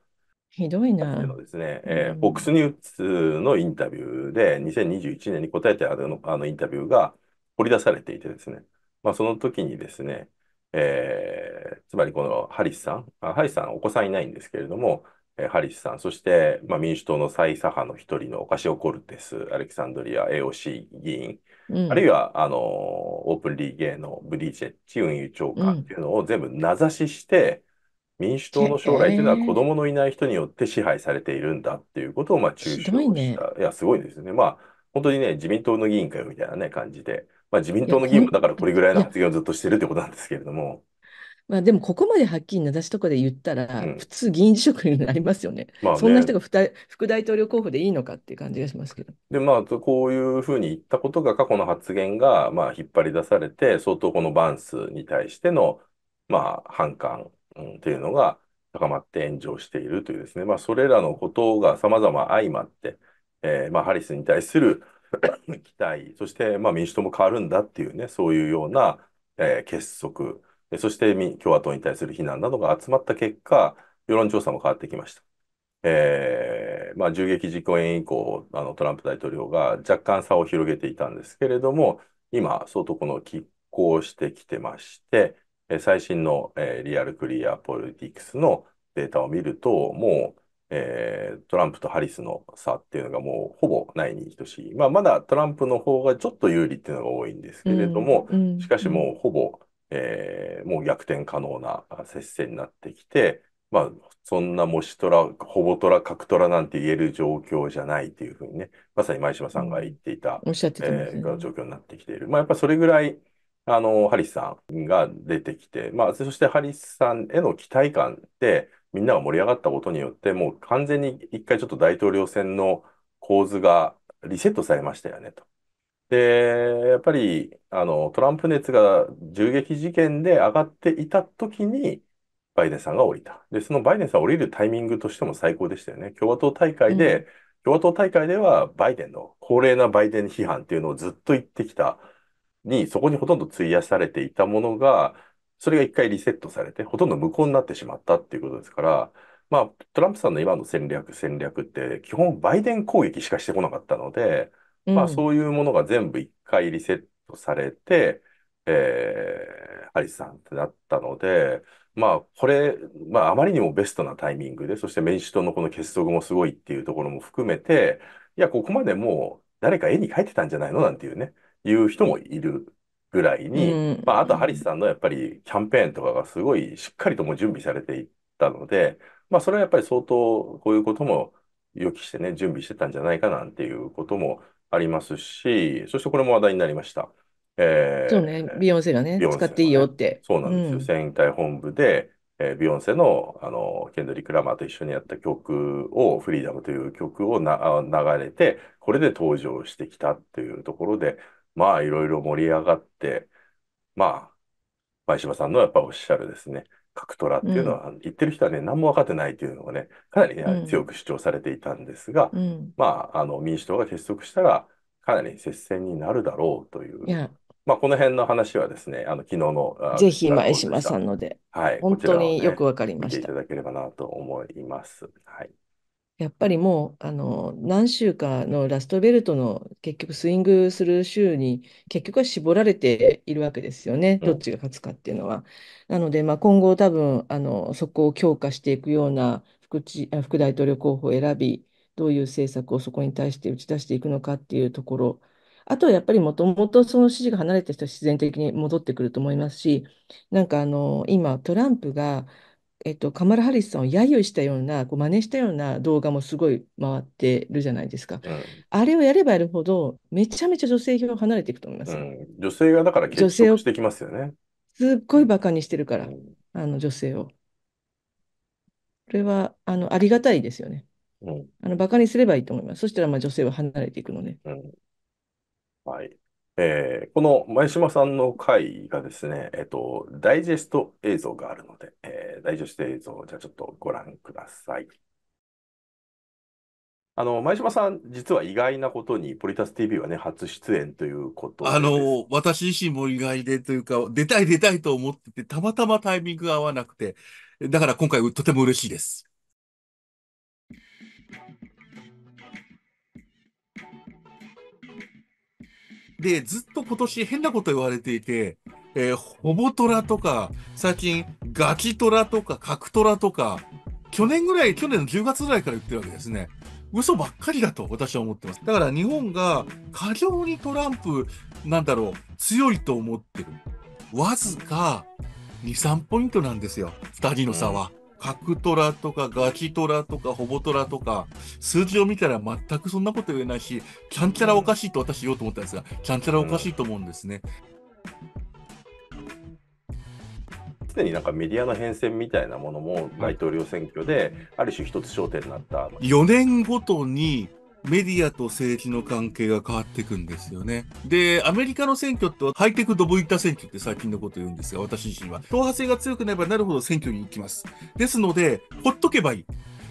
ひどいな。ですね、えー、FOX ニュースのインタビューで、2021年に答えてあるのあのインタビューが掘り出されていてですね、まあ、その時にですね、えー、つまりこのハリスさん、ハリスさんお子さんいないんですけれども、えー、ハリスさん、そして、まあ、民主党の最左派の一人のオカシオ・コルテス、アレキサンドリア AOC 議員、うん、あるいはあのー、オープンリーゲーのブリーチェッチ運輸長官っていうのを全部名指しして、うん、民主党の将来というのは子供のいない人によって支配されているんだっていうことをまあ中傷した。いね、いや、すごいですね。まあ、本当にね、自民党の議員会みたいなね、感じで。まあ、自民党の議員もだからこれぐらいの発言をずっとしてるってことなんですけれども。まあでもここまではっきり名指しとかで言ったら、普通議員辞職になりますよね。まあねそんな人が副大統領候補でいいのかっていう感じがしますけど。で、まあ、こういうふうに言ったことが、過去の発言が、まあ、引っ張り出されて、相当このバンスに対しての、まあ、反感、っていうのが高まって炎上しているというですね、まあ、それらのことが様々相まって、えーまあ、ハリスに対する、期待、そして、まあ、民主党も変わるんだっていうね、そういうような、えー、結束、そして共和党に対する非難などが集まった結果、世論調査も変わってきました。えーまあ、銃撃実行委員以降あの、トランプ大統領が若干差を広げていたんですけれども、今、相当この拮抗してきてまして、最新の、えー、リアルクリアポリティクスのデータを見ると、もうえー、トランプとハリスの差っていうのがもうほぼないに等しい。まあ、まだトランプの方がちょっと有利っていうのが多いんですけれども、うんうん、しかしもうほぼ、えー、もう逆転可能な接戦になってきて、まあ、そんな模試トラ、ほぼトラ、角トラなんて言える状況じゃないというふうにね、まさに前島さんが言っていた、え状況になってきている。まあ、やっぱそれぐらい、あの、ハリスさんが出てきて、まあ、そしてハリスさんへの期待感って、みんなが盛り上がったことによって、もう完全に一回ちょっと大統領選の構図がリセットされましたよねと。で、やっぱり、あの、トランプ熱が銃撃事件で上がっていた時に、バイデンさんが降りた。で、そのバイデンさん降りるタイミングとしても最高でしたよね。共和党大会で、うん、共和党大会ではバイデンの、高齢なバイデン批判っていうのをずっと言ってきたに、そこにほとんど費やされていたものが、それが一回リセットされて、ほとんど無効になってしまったっていうことですから、まあ、トランプさんの今の戦略、戦略って、基本バイデン攻撃しかしてこなかったので、うん、まあ、そういうものが全部一回リセットされて、えー、ハリスさんってなったので、まあ、これ、まあ、あまりにもベストなタイミングで、そして民主党のこの結束もすごいっていうところも含めて、いや、ここまでもう誰か絵に描いてたんじゃないのなんていうね、いう人もいるぐらいに、うん、まあ、あとハリスさんのやっぱりキャンペーンとかがすごいしっかりともう準備されていったので、まあ、それはやっぱり相当こういうことも予期してね、準備してたんじゃないかなんていうこともありますし、そしてこれも話題になりました。えー、そうね、ビヨンセがね、ね使っていいよって。そうなんですよ。戦隊本部で、えー、ビヨンセの、あの、ケンドリック・ラマーと一緒にやった曲を、フリーダムという曲をな流れて、これで登場してきたっていうところで、まあ、いろいろ盛り上がって、まあ、前島さんのやっぱおっしゃるですね、格トラっていうのは、言ってる人はね、何も分かってないというのがね、かなり、ね、強く主張されていたんですが、うん、まあ、あの、民主党が結束したら、かなり接戦になるだろうという。まあ、この辺の話はですね、あの昨日の。ぜひ前島さんので、はい、本当によくわかりました。見ていただければなと思います。はいやっぱりもうあの何週かのラストベルトの結局スイングする週に結局は絞られているわけですよね、どっちが勝つかっていうのは。なので、まあ、今後多分あのそこを強化していくような副副大統領候補を選び、どういう政策をそこに対して打ち出していくのかっていうところ。あとはやっぱりもともとその支持が離れた人は自然的に戻ってくると思いますし、なんかあの今、トランプがえっと、カマラ・ハリスさんを揶揄したような、こう真似したような動画もすごい回ってるじゃないですか。あれをやればやるほど、めちゃめちゃ女性票離れていくと思います。うん、女性がだから結束してきますよね。すっごいバカにしてるから、あの女性を。これはあのありがたいですよね。あのバカにすればいいと思います。そしたらまあ女性は離れていくのね。はい。えー、この前島さんの回がですね、えっと、ダイジェスト映像があるので、えー、ダイジェスト映像をじゃあちょっとご覧ください。あの、前島さん、実は意外なことに、ポリタス TV はね、初出演ということで。あの、私自身も意外でというか、出たい出たいと思ってて、たまたまタイミングが合わなくて、だから今回とても嬉しいです。で、ずっと今年変なこと言われていて、えー、ほぼトラとか、最近、ガキトラとか、角トラとか、去年ぐらい、去年の10月ぐらいから言ってるわけですね。嘘ばっかりだと私は思ってます。だから日本が過剰にトランプ、なんだろう、強いと思ってる。わずか2、3ポイントなんですよ。2人の差は。うん角ラとかガキラとかほぼトラとか、数字を見たら全くそんなこと言えないし、ちゃんちゃらおかしいと私言おうと思ったんですが、ちゃんちゃらおかしいと思うんですね。すでになんかメディアの変遷みたいなものも大統領選挙である種一つ焦点になった4年ごとにメディアと政治の関係が変わっていくんですよね。で、アメリカの選挙ってハイテクドブ板選挙って最近のこと言うんですが、私自身は。党派性が強くなればなるほど選挙に行きます。ですので、ほっとけばいい。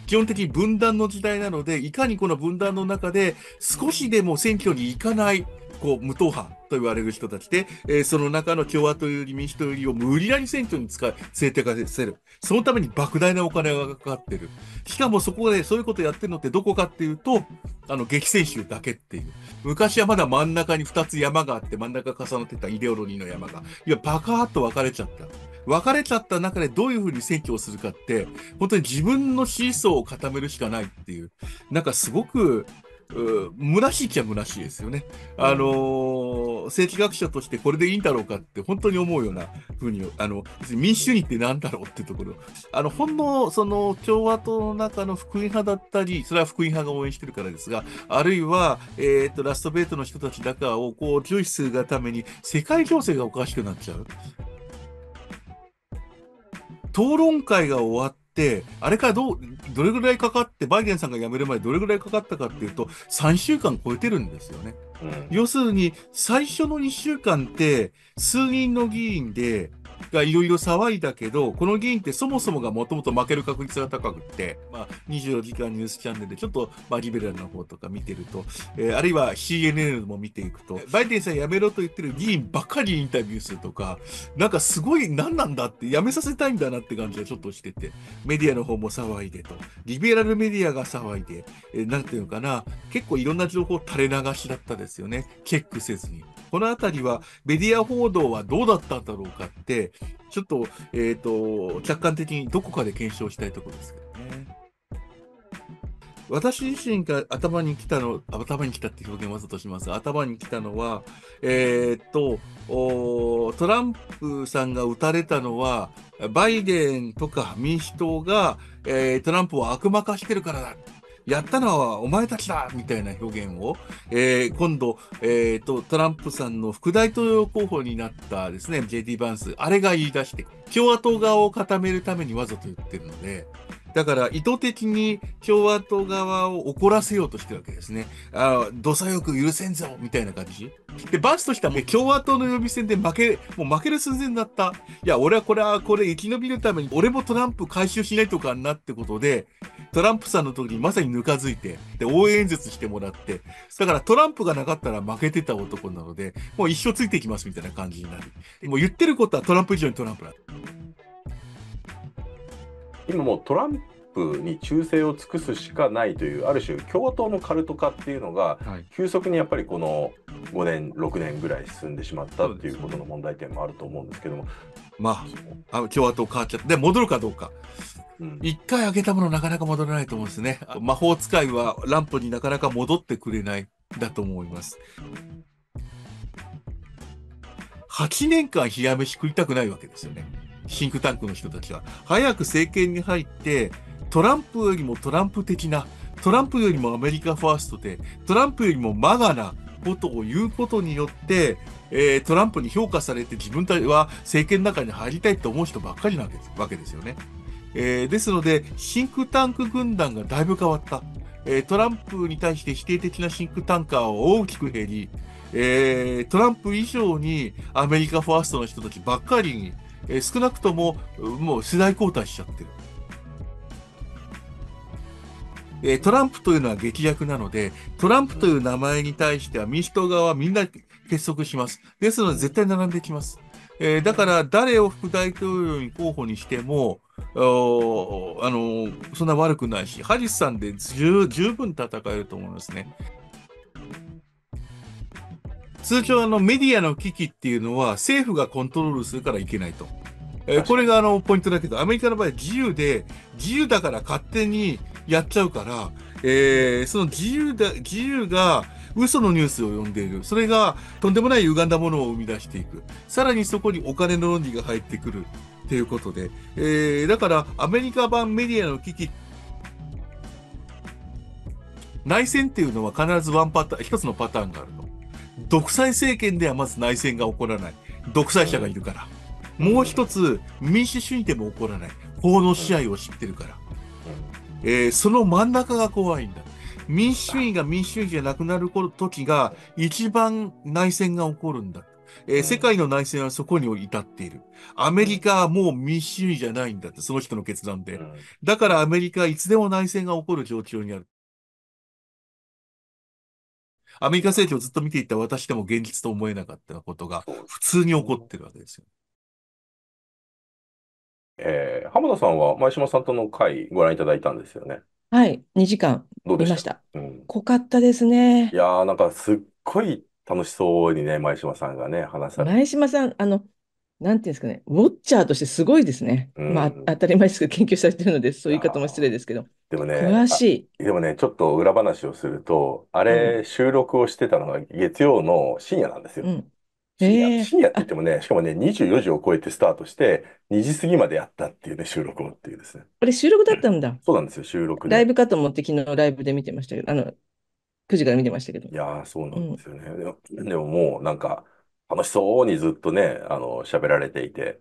基本的に分断の時代なので、いかにこの分断の中で少しでも選挙に行かない。こう無党派と言われる人たちで、えー、その中の共和党より民主党よりを無理やり選挙に使い、制定化せる。そのために莫大なお金がかかってる。しかもそこでそういうことやってるのってどこかっていうと、あの、激戦州だけっていう。昔はまだ真ん中に2つ山があって、真ん中重なってたイデオロギーの山が、いや、ばカーっと分かれちゃった。分かれちゃった中でどういうふうに選挙をするかって、本当に自分のシーソーを固めるしかないっていう、なんかすごく虚しいきゃ虚しいですよね。あのー、正学者としてこれでいいんだろうかって本当に思うようなふうに、あの、民主主義って何だろうっていうところ、あの、ほんのその共和党の中の福音派だったり、それは福音派が応援してるからですが、あるいは、えっ、ー、と、ラストベートの人たちだかをこう重視するがために世界情勢がおかしくなっちゃう。討論会が終わっ、あれからどうどれぐらいかかって、バイデンさんが辞める前、どれぐらいかかったかっていうと、3週間超えてるんですよね。うん、要するに、最初の2週間って、数人の議員で、がいろいろ騒いだけど、この議員ってそもそもがもともと負ける確率が高くって、まあ、24時間ニュースチャンネルでちょっと、まあ、リベラルの方とか見てると、えー、あるいは CNN も見ていくと、バイデンさんやめろと言ってる議員ばっかりインタビューするとか、なんかすごい何なんだって、やめさせたいんだなって感じがちょっとしてて、メディアの方も騒いでと、リベラルメディアが騒いで、えー、なんていうのかな、結構いろんな情報垂れ流しだったですよね、チェックせずに。この辺りはメディア報道はどうだったんだろうかって、ちょっと,、えーと、客観的にどこかで検証したいところですけどね。私自身が頭にきたの、頭にきたって表現わざとします。頭にきたのは、えー、っとトランプさんが撃たれたのは、バイデンとか民主党が、えー、トランプを悪魔化してるからだっやったのはお前たちだみたいな表現を、えー、今度、えーと、トランプさんの副大統領候補になったですね、JD バンス、あれが言い出して、共和党側を固めるためにわざと言ってるので、だから意図的に共和党側を怒らせようとしてるわけですね。ああ、土左翼許せんぞみたいな感じ。で、バスとしては共和党の予備選で負け、もう負ける寸前だった。いや、俺はこれは、これ生き延びるために、俺もトランプ回収しないとかなってことで、トランプさんの時にまさにぬかづいて、で、応援演説してもらって、だからトランプがなかったら負けてた男なので、もう一生ついていきますみたいな感じになる。もう言ってることはトランプ以上にトランプだ。今もうトランプに忠誠を尽くすしかないというある種共和党のカルト化っていうのが急速にやっぱりこの5年6年ぐらい進んでしまったっていうことの問題点もあると思うんですけども、まあ、あ共和党変わっちゃって、で、戻るかどうか。一、うん、回上げたものなかなか戻らないと思うんですね。魔法使いはランプになかなか戻ってくれないだと思います。8年間冷や飯食いたくないわけですよね。シンクタンクの人たちは、早く政権に入って、トランプよりもトランプ的な、トランプよりもアメリカファーストで、トランプよりもマガなことを言うことによって、えー、トランプに評価されて自分たちは政権の中に入りたいと思う人ばっかりなわけですよね。えー、ですので、シンクタンク軍団がだいぶ変わった。えー、トランプに対して否定的なシンクタンカーは大きく減り、えー、トランプ以上にアメリカファーストの人たちばっかりにえー、少なくとも、もう世代交代しちゃってる。えトランプというのは激弱なので、トランプという名前に対しては民主党側はみんな結束します。ですので、絶対並んできます。えー、だから、誰を副大統領に候補にしても、あのそんな悪くないし、ハリスさんで十分戦えると思いますね。通常あのメディアの危機っていうのは政府がコントロールするからいけないと。えこれがあのポイントだけど、アメリカの場合自由で、自由だから勝手にやっちゃうから、えー、その自由だ、自由が嘘のニュースを読んでいる。それがとんでもない歪んだものを生み出していく。さらにそこにお金の論理が入ってくる。っていうことで、えー、だからアメリカ版メディアの危機内戦っていうのは必ずワンパターン、一つのパターンがあると。独裁政権ではまず内戦が起こらない。独裁者がいるから。もう一つ、民主主義でも起こらない。法の支配を知ってるから。えー、その真ん中が怖いんだ。民主主義が民主主義じゃなくなる時が一番内戦が起こるんだ。えー、世界の内戦はそこに至っている。アメリカはもう民主主義じゃないんだって、その人の決断で。だからアメリカはいつでも内戦が起こる状況にある。アメリカ政治をずっと見ていた私でも現実と思えなかったことが普通に起こってるわけですよ。えー、浜田さんは前島さんとの会ご覧いただいたんですよね。はい、2時間どう見ました。うん、濃かったですね。いやー、なんかすっごい楽しそうにね、前島さんがね、話されて。前島さん、あの、なんていうんですかね、ウォッチャーとしてすごいですね。まあ、当たり前ですけど、研究されてるので、そういう言い方も失礼ですけど。でもね、詳しでもね、ちょっと裏話をすると、あれ、収録をしてたのが月曜の深夜なんですよ。うん。深夜、え深夜って言ってもね、しかもね、24時を超えてスタートして、2時過ぎまでやったっていうね、収録をっていうですね。これ収録だったんだ。そうなんですよ、収録ライブかと思って、昨日ライブで見てましたけど、あの、9時から見てましたけどい。やー、そうなんですよね。でもでももうなんか、楽しそうにずっとね、あの、喋られていて、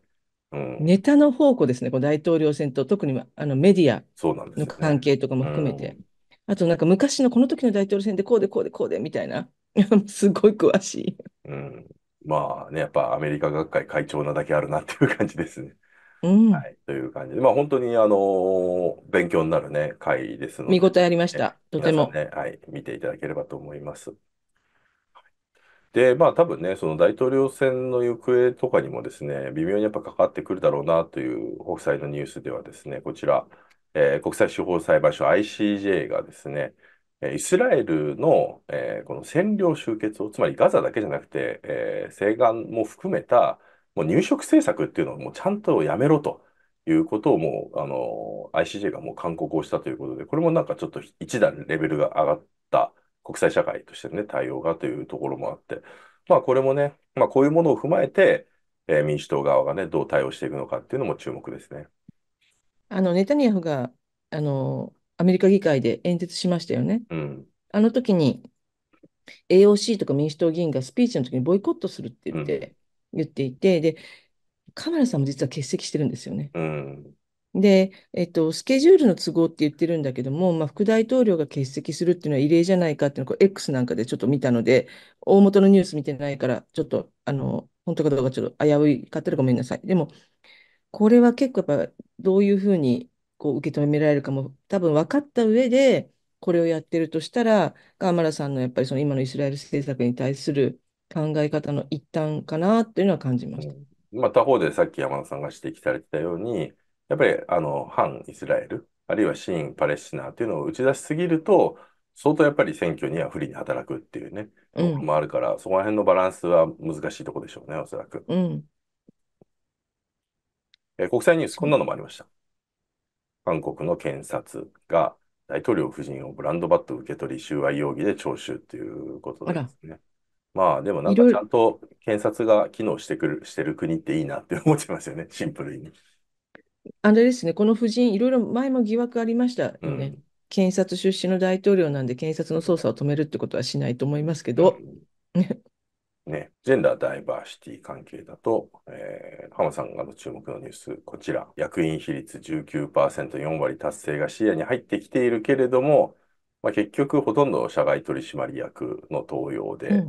うん。ネタの宝庫ですね、この大統領選と、特にあのメディアそうなんですのよね。関係とかも含めて。ん。あとなんか昔のこの時の大統領選でこうでこうでこうでみたいな。すごい詳しい。うん。まあね、やっぱアメリカ学会会長なだけあるなっていう感じですね。うはい。という感じで、まあ本当にあの勉強になるね、会ですの見で、応えありました。と皆てさんも。ね、はい、見ていただければと思います。で、まあ多分ね、その大統領選の行方とかにもですね、微妙にやっぱ関わってくるだろうなという国際のニュースではですね、こちら、えー、国際司法裁判所 ICJ がですね、イスラエルの、えー、この占領集結を、つまりガザだけじゃなくて、えー、西岸も含めたもう入植政策っていうのをもうちゃんとやめろということをもう、あの ICJ がもう勧告をしたということで、これもなんかちょっと一段レベルが上がった国際社会としての、ね、対応がというところもあって、まあ、これもね、まあ、こういうものを踏まえて、えー、民主党側が、ね、どう対応していくのかっていうのも注目ですね。あのネタニヤフがあのアメリカ議会で演説しましたよね。うん、あの時に AOC とか民主党議員がスピーチの時にボイコットするって言ってうん、言っていてでカマラさんも実は欠席してるんですよね。うんで、えっと、スケジュールの都合って言ってるんだけども、まあ、副大統領が欠席するっていうのは異例じゃないかっていうのを、X なんかでちょっと見たので、大元のニュース見てないから、ちょっと、あの、本当かどうかちょっと危ういかったらごめんなさい。でも、これは結構やっぱ、どういうふうにこう受け止められるかも、多分分かった上で、これをやってるとしたら、ガーマラさんのやっぱりその今のイスラエル政策に対する考え方の一端かなというのは感じました。まあ、他方でさっき山田さんが指摘されてたように、やっぱりあの反イスラエル、あるいは親パレスチナというのを打ち出しすぎると、相当やっぱり選挙には不利に働くっていうね、もあるから、そこら辺のバランスは難しいとこでしょうね、おそらく。うん、え国際ニュース、こんなのもありました。韓国の検察が大統領夫人をブランドバット受け取り、収賄容疑で聴取っていうことですね。まあでもなんかちゃんと検察が機能してくるしてる国っていいなって思っちゃいますよね、シンプルに。あれですね、この夫人、いろいろ前も疑惑ありましたよね。検察出身の大統領なんで、検察の捜査を止めるってことはしないと思いますけど。ね、ジェンダーダイバーシティ関係だと、えー、浜さんがの注目のニュース、こちら、役員比率19%、4割達成が視野に入ってきているけれども、まあ、結局、ほとんど社外取締役の登用で、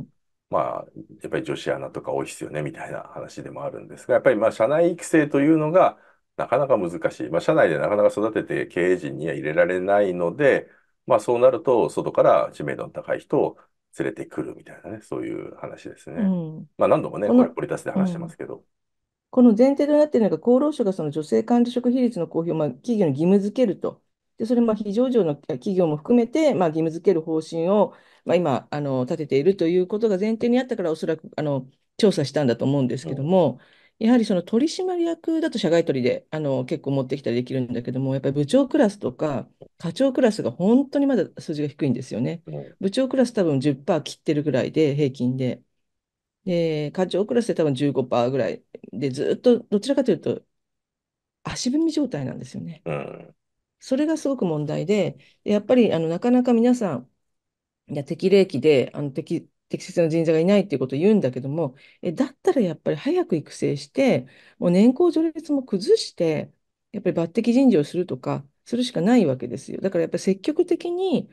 まあ、やっぱり女子アナとか多いですよねみたいな話でもあるんですが、やっぱりまあ社内育成というのが、なかなか難しい。まあ、社内でなかなか育てて経営陣には入れられないので、まあ、そうなると、外から知名度の高い人を連れてくるみたいなね、そういう話ですね。うん、まあ、何度もね、これ、掘り出し話してますけど。うん、この前提となっているのが、厚労省がその女性管理職比率の公表を、まあ、企業に義務付けると。で、それも非常上の企業も含めて、まあ、義務付ける方針を、まあ、今あの立てているということが前提にあったから、おそらくあの調査したんだと思うんですけども、うやはりその取締役だと社外取りであの結構持ってきたりできるんだけども、やっぱり部長クラスとか課長クラスが本当にまだ数字が低いんですよね。部長クラス多分10%切ってるぐらいで平均で。で、課長クラスで多分15%ぐらいで、ずっとどちらかというと足踏み状態なんですよね。うん、それがすごく問題で、やっぱりあのなかなか皆さん、いや適齢期であの適適切な人材がいないっていうことを言うんだけども、えだったらやっぱり早く育成して、もう年功序列も崩して、やっぱり抜擢人事をするとか、するしかないわけですよ。だからやっぱり積極的に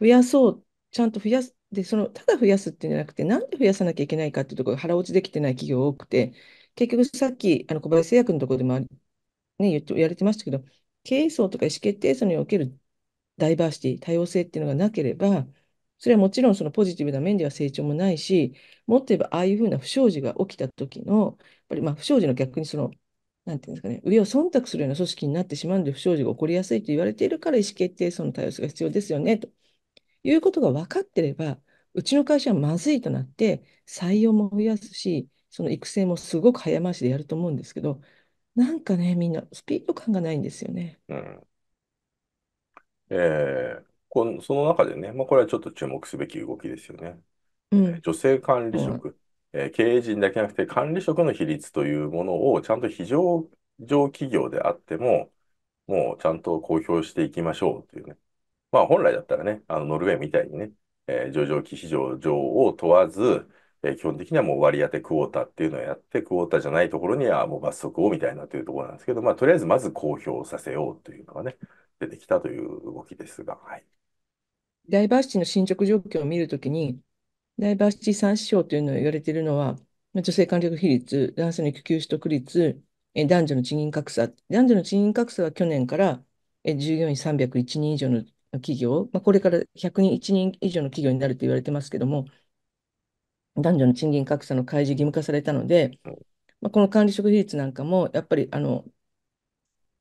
増やそう、ちゃんと増やす。で、その、ただ増やすっていうんじゃなくて、なんで増やさなきゃいけないかっていうところが腹落ちできてない企業多くて、結局さっき、あの、小林製薬のところでも、ね、言って、言われてましたけど、経営層とか意思決定層におけるダイバーシティ、多様性っていうのがなければ、それはもちろんそのポジティブな面では成長もないし、もっと言えばああいうふうな不祥事が起きた時の、やっぱりまあ不祥事の逆にその、なんていうんですかね、上を忖度するような組織になってしまうので不祥事が起こりやすいと言われているから意思決定その対応が必要ですよね、ということが分かってれば、うちの会社はまずいとなって、採用も増やすし、その育成もすごく早回しでやると思うんですけど、なんかね、みんなスピード感がないんですよね。うん、えーこのその中でね、まあ、これはちょっと注目すべき動きですよね。うん、女性管理職、えー、経営陣だけじゃなくて管理職の比率というものをちゃんと非常上企業であっても、もうちゃんと公表していきましょうというね。まあ本来だったらね、あのノルウェーみたいにね、えー、上場期非常上を問わず、えー、基本的にはもう割り当てクォーターっていうのをやって、クォーターじゃないところにはもう罰則をみたいなというところなんですけど、まあとりあえずまず公表させようというのがね、出てきたという動きですが、はい。ダイバーシティの進捗状況を見るときに、ダイバーシティ3指標というのを言われているのは、女性管略比率、男性の育休取得率、男女の賃金格差。男女の賃金格差は去年から従業員301人以上の企業、まあ、これから100人、1人以上の企業になると言われてますけども、男女の賃金格差の開示義務化されたので、まあ、この管理職比率なんかも、やっぱり、あの、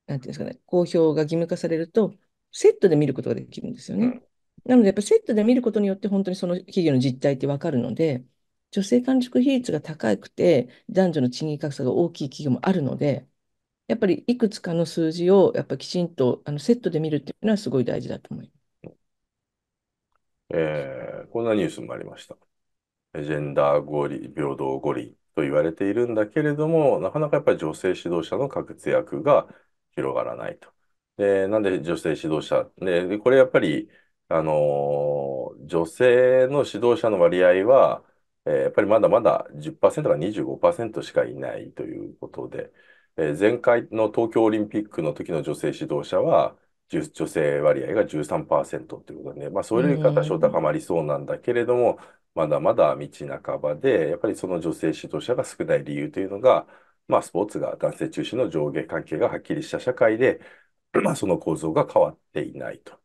なんていうんですかね、公表が義務化されると、セットで見ることができるんですよね。なので、やっぱセットで見ることによって、本当にその企業の実態ってわかるので、女性管理職比率が高くて、男女の賃金格差が大きい企業もあるので、やっぱりいくつかの数字をやっぱきちんとあのセットで見るっていうのはすごい大事だと思います。えー、こんなニュースもありました。ジェンダー合理、平等合理と言われているんだけれども、なかなかやっぱり女性指導者の活躍が広がらないと。で、なんで女性指導者で、これやっぱりあのー女性の指導者の割合は、えーやっぱりまだまだ10%か25%しかいないということで、えー前回の東京オリンピックの時の女性指導者は、女性割合が13%ということでね、まあ、それよりは多少高まりそうなんだけれども、まだまだ道半ばで、やっぱりその女性指導者が少ない理由というのが、まあ、スポーツが男性中心の上下関係がはっきりした社会で、まあ、その構造が変わっていないと。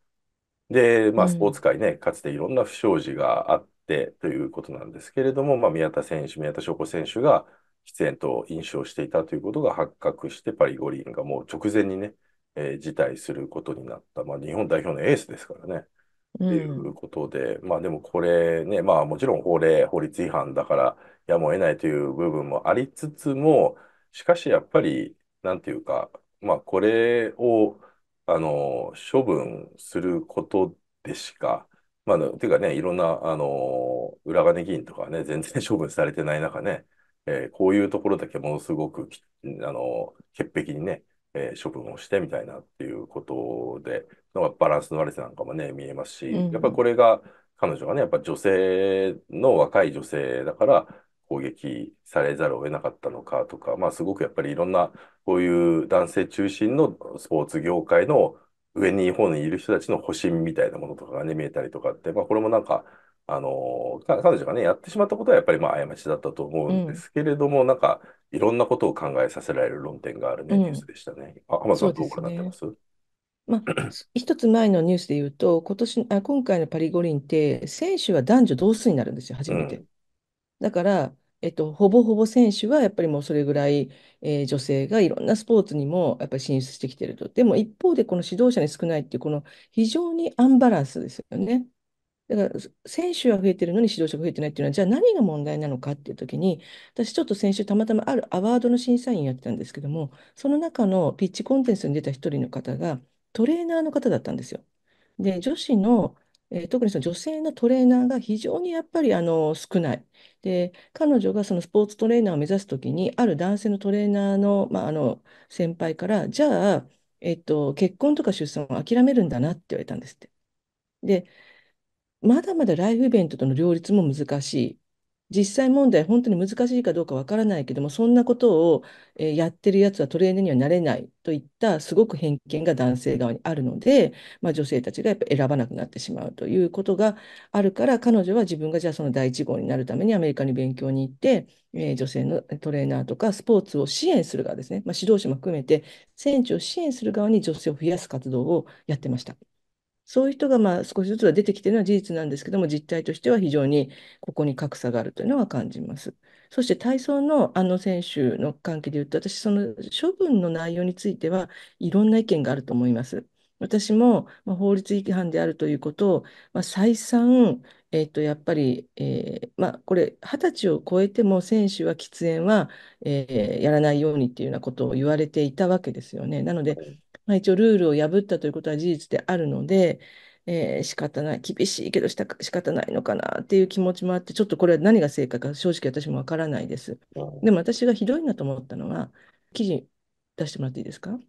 で、まあ、スポーツ界ね、かつていろんな不祥事があってということなんですけれども、まあ、宮田選手、宮田翔子選手が出演と飲酒をしていたということが発覚して、パリ五輪がもう直前にね、えー、辞退することになった、まあ、日本代表のエースですからね。ということで、まあでもこれね、まあもちろん法令、法律違反だから、やむを得ないという部分もありつつも、しかしやっぱり、なんていうか、まあこれを、あの、処分することでしか、まあ、ていうかね、いろんな、あの、裏金議員とかね、全然 処分されてない中ね、えー、こういうところだけものすごくき、あの、潔癖にね、えー、処分をしてみたいなっていうことで、かバランスの悪さなんかもね、見えますし、やっぱりこれが、彼女がね、やっぱ女性の若い女性だから、攻撃されざるを得なかったのかとか、まあ、すごくやっぱりいろんなこういう男性中心のスポーツ業界の上に本にいる人たちの保身みたいなものとかがね見えたりとかって、まあ、これもなんかあの彼女がねやってしまったことはやっぱりまあ過ちだったと思うんですけれども、うん、なんかいろんなことを考えさせられる論点があるね、ニュースでしたね。あ浜さんどうごなってますまあ、一つ前のニュースで言うと、今年あ今回のパリ五輪って、選手は男女同数になるんですよ、初めて。うんだから、えっと、ほぼほぼ選手はやっぱりもうそれぐらい、えー女性がいろんなスポーツにもやっぱり進出してきてると。でも一方でこの指導者に少ないっていうこの非常にアンバランスですよね。だから選手は増えてるのに指導者が増えてないっていうのはじゃあ何が問題なのかっていう時に私ちょっと先週たまたまあるアワードの審査員やってたんですけどもその中のピッチコンテンツに出た一人の方がトレーナーの方だったんですよ。で女子のえー、特にその女性のトレーナーが非常にやっぱりあの少ない。で、彼女がそのスポーツトレーナーを目指すときに、ある男性のトレーナーの、まあ、あの先輩から、じゃあ、えっと、結婚とか出産を諦めるんだなって言われたんですって。で、まだまだライフイベントとの両立も難しい。実際問題、本当に難しいかどうかわからないけども、そんなことをやってるやつはトレーナーにはなれないといった、すごく偏見が男性側にあるので、まあ、女性たちがやっぱ選ばなくなってしまうということがあるから、彼女は自分がじゃあその第一号になるためにアメリカに勉強に行って、え女性のトレーナーとかスポーツを支援する側ですね、まあ、指導者も含めて、選手を支援する側に女性を増やす活動をやってました。そういう人がまあ少しずつは出てきているのは事実なんですけども、実態としては非常にここに格差があるというのは感じます。そして体操のあの選手の関係で言うと、私、その処分の内容についてはいろんな意見があると思います。私も、まあ、法律違反であるということを、まあ、再三、えっと、やっぱり、えー、まあ、これ、二十歳を超えても選手は喫煙は、えー、やらないようにっていうようなことを言われていたわけですよね。なので、まあ、一応ルールを破ったということは事実であるので、えー、仕方ない、厳しいけどした仕方ないのかなっていう気持ちもあって、ちょっとこれは何が正解か正直私もわからないです。でも私がひどいなと思ったのは、記事出してもらっていいですか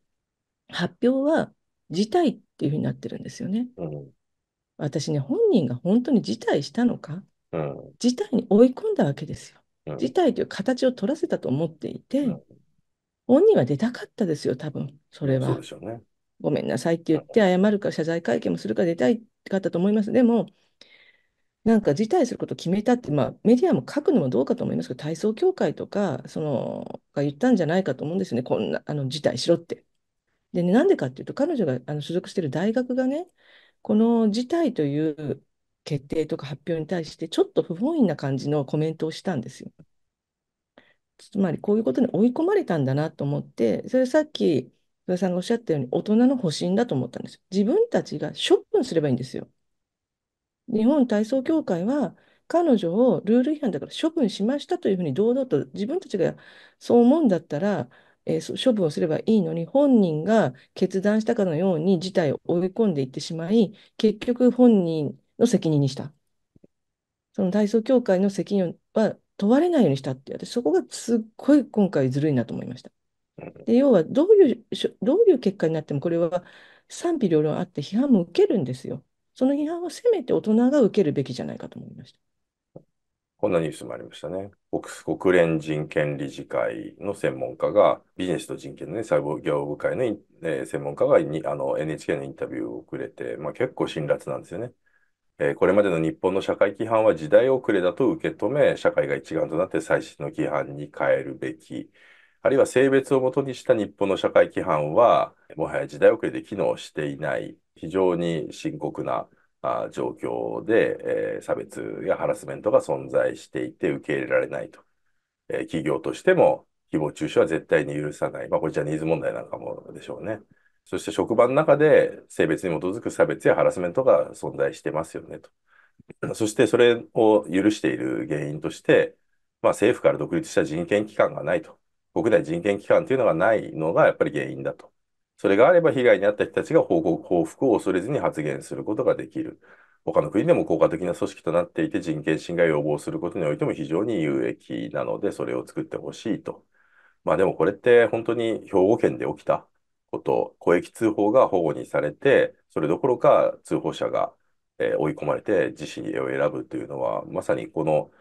発表は辞退っていうふうになってるんですよね。うん、私ね、本人が本当に辞退したのか、うん、辞退に追い込んだわけですよ。辞退という形を取らせたと思っていて、本人は出たかったですよ、多分それは。そうでしょうね。ごめんなさいって言って、謝るか謝罪会見もするか出たいかったと思います。でも、なんか辞退することを決めたって、まあ、メディアも書くのもどうかと思いますけど、体操協会とかそのが言ったんじゃないかと思うんですよね、こんなあの辞退しろって。でね、なんでかっていうと、彼女があの所属している大学がね、この辞退という決定とか発表に対して、ちょっと不本意な感じのコメントをしたんですよ。つまりこういうことに追い込まれたんだなと思って、それさっき、福田さんがおっしゃったように、大人の保身だと思ったんですよ。自分たちが処分すればいいんですよ。日本体操協会は、彼女をルール違反だから処分しましたというふうに堂々と自分たちがそう思うんだったら、えー、処分をすればいいのに本人が決断したかのように事態を追い込んでいってしまい結局本人の責任にしたその体操協会の責任は問われないようにしたって、私そこがすっごい今回ずるいなと思いました。で要はどういうどういう結果になってもこれは賛否両論あって批判も受けるんですよ。その批判をせめて大人が受けるべきじゃないかと思いました。こんなニュースもありましたね。国連人権理事会の専門家が、ビジネスと人権の、ね、細胞業務会の、えー、専門家がにあの NHK のインタビューをくれて、まあ、結構辛辣なんですよね。えこれまでの日本の社会規範は時代遅れだと受け止め、社会が一丸となって最新の規範に変えるべき。あるいは性別をもとにした日本の社会規範は、もはや時代遅れで機能していない、非常に深刻なあ状況で、え差別やハラスメントが存在していて受け入れられないと。え企業としても、誹謗中傷は絶対に許さない。まあ、これジャニーズ問題なんかもでしょうね。そして職場の中で性別に基づく差別やハラスメントが存在してますよねと。そしてそれを許している原因として、まあ、政府から独立した人権機関がないと。国内人権機関というのがないのがやっぱり原因だと。それがあれば被害に遭った人たちが報告報復を恐れずに発言することができる。他の国でも効果的な組織となっていて人権侵害を予防することにおいても非常に有益なのでそれを作ってほしいと。まあでもこれって本当に兵庫県で起きたこと、公益通報が保護にされて、それどころか通報者が、えー、追い込まれて自死を選ぶというのは、まさにこの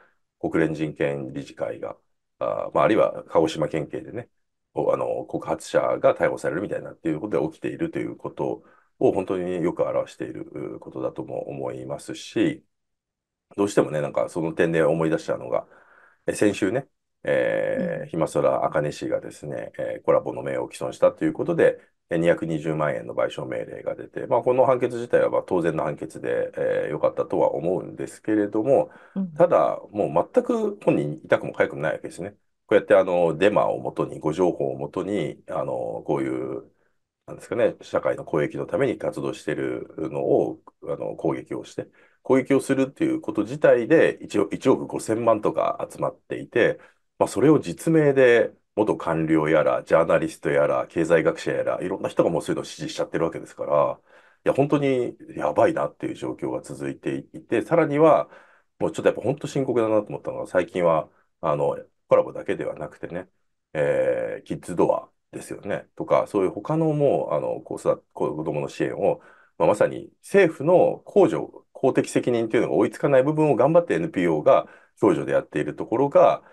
国連人権理事会が、あ,、まあ、あるいは鹿児島県警でね、あの告発者が逮捕されるみたいなっていうことで起きているということを本当によく表していることだとも思いますし、どうしてもね、なんかその点で思い出したのが、先週ね、えー、暇空茜氏がですね、えー、コラボの名誉を毀損したということで、220万円の賠償命令が出て、まあ、この判決自体は当然の判決で良、えー、かったとは思うんですけれども、ただ、もう全く本人痛くも痒くもないわけですね。こうやってあのデマをもとに、誤情報をもとに、あのこういうなんですかね、社会の公益のために活動しているのをあの攻撃をして、攻撃をするっていうこと自体で 1, 1億5000万とか集まっていて、まあ、それを実名で、元官僚やら、ジャーナリストやら、経済学者やら、いろんな人がもうそういうのを支持しちゃってるわけですから、いや、本当にやばいなっていう状況が続いていて、さらには、もうちょっとやっぱ本当深刻だなと思ったのは、最近は、あの、コラボだけではなくてね、えー、キッズドアですよね、とか、そういう他のもう、あの、子育て、子供の支援を、まあ、まさに政府の控除、公的責任というのが追いつかない部分を頑張って NPO が共助でやっているところが、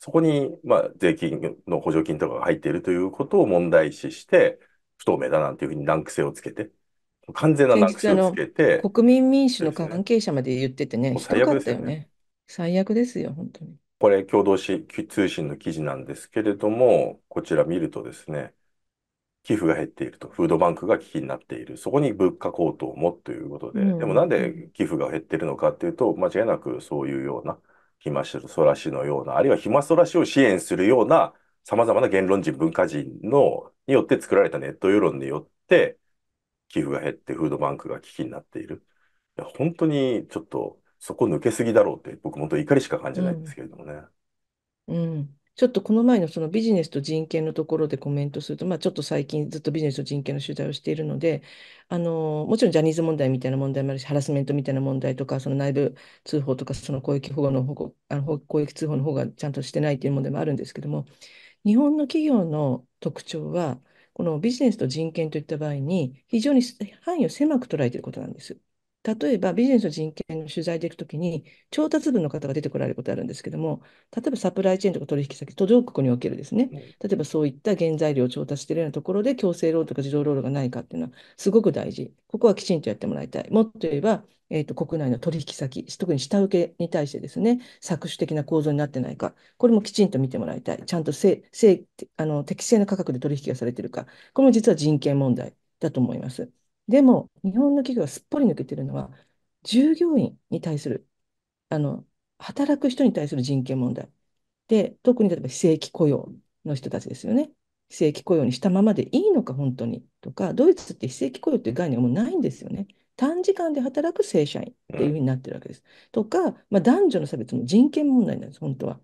そこに、まあ、税金の補助金とかが入っているということを問題視して、不透明だなんていうふうに難癖をつけて、完全な難癖をつけて。国民民主の関係者まで言っててね、ね最悪ですよね。最悪ですよ、本当に。これ、共同し通信の記事なんですけれども、こちら見るとですね、寄付が減っていると、フードバンクが危機になっている、そこに物価高騰もということで、うん、でもなんで寄付が減っているのかっていうと、間違いなくそういうような暇そらしのような、あるいは暇そらしを支援するような様々な言論人、文化人の、によって作られたネット世論によって、寄付が減ってフードバンクが危機になっている。いや、本当にちょっとそこ抜けすぎだろうって、僕本当怒りしか感じないんですけれどもね。うん、うんちょっとこの前のそのビジネスと人権のところでコメントすると、まあ、ちょっと最近ずっとビジネスと人権の取材をしているので、あのもちろんジャニーズ問題みたいな問題もあるし、ハラスメントみたいな問題とか、その内部通報とか、その公益保護の保あの公益通報の方がちゃんとしてないという問題もあるんですけども、日本の企業の特徴は、このビジネスと人権といった場合に、非常に範囲を狭く捉えていることなんです。例えばビジネスの人権の取材で行くときに、調達部の方が出てこられることあるんですけども、例えばサプライチェーンとか取引先、途上国におけるですね、例えばそういった原材料を調達しているようなところで強制労働とか自動労働がないかっていうのはすごく大事。ここはきちんとやってもらいたい。もっと言えば、えー、と国内の取引先、特に下請けに対してですね、搾取的な構造になってないか、これもきちんと見てもらいたい。ちゃんとせ正あの適正な価格で取引がされているか、これも実は人権問題だと思います。でも、日本の企業がすっぽり抜けてるのは、従業員に対する、あの、働く人に対する人権問題。で、特に例えば非正規雇用の人たちですよね。非正規雇用にしたままでいいのか、本当に。とか、ドイツって非正規雇用っていう概念はもうないんですよね。短時間で働く正社員っていうふうになってるわけです。とか、まあ、男女の差別も人権問題なんです、本当は。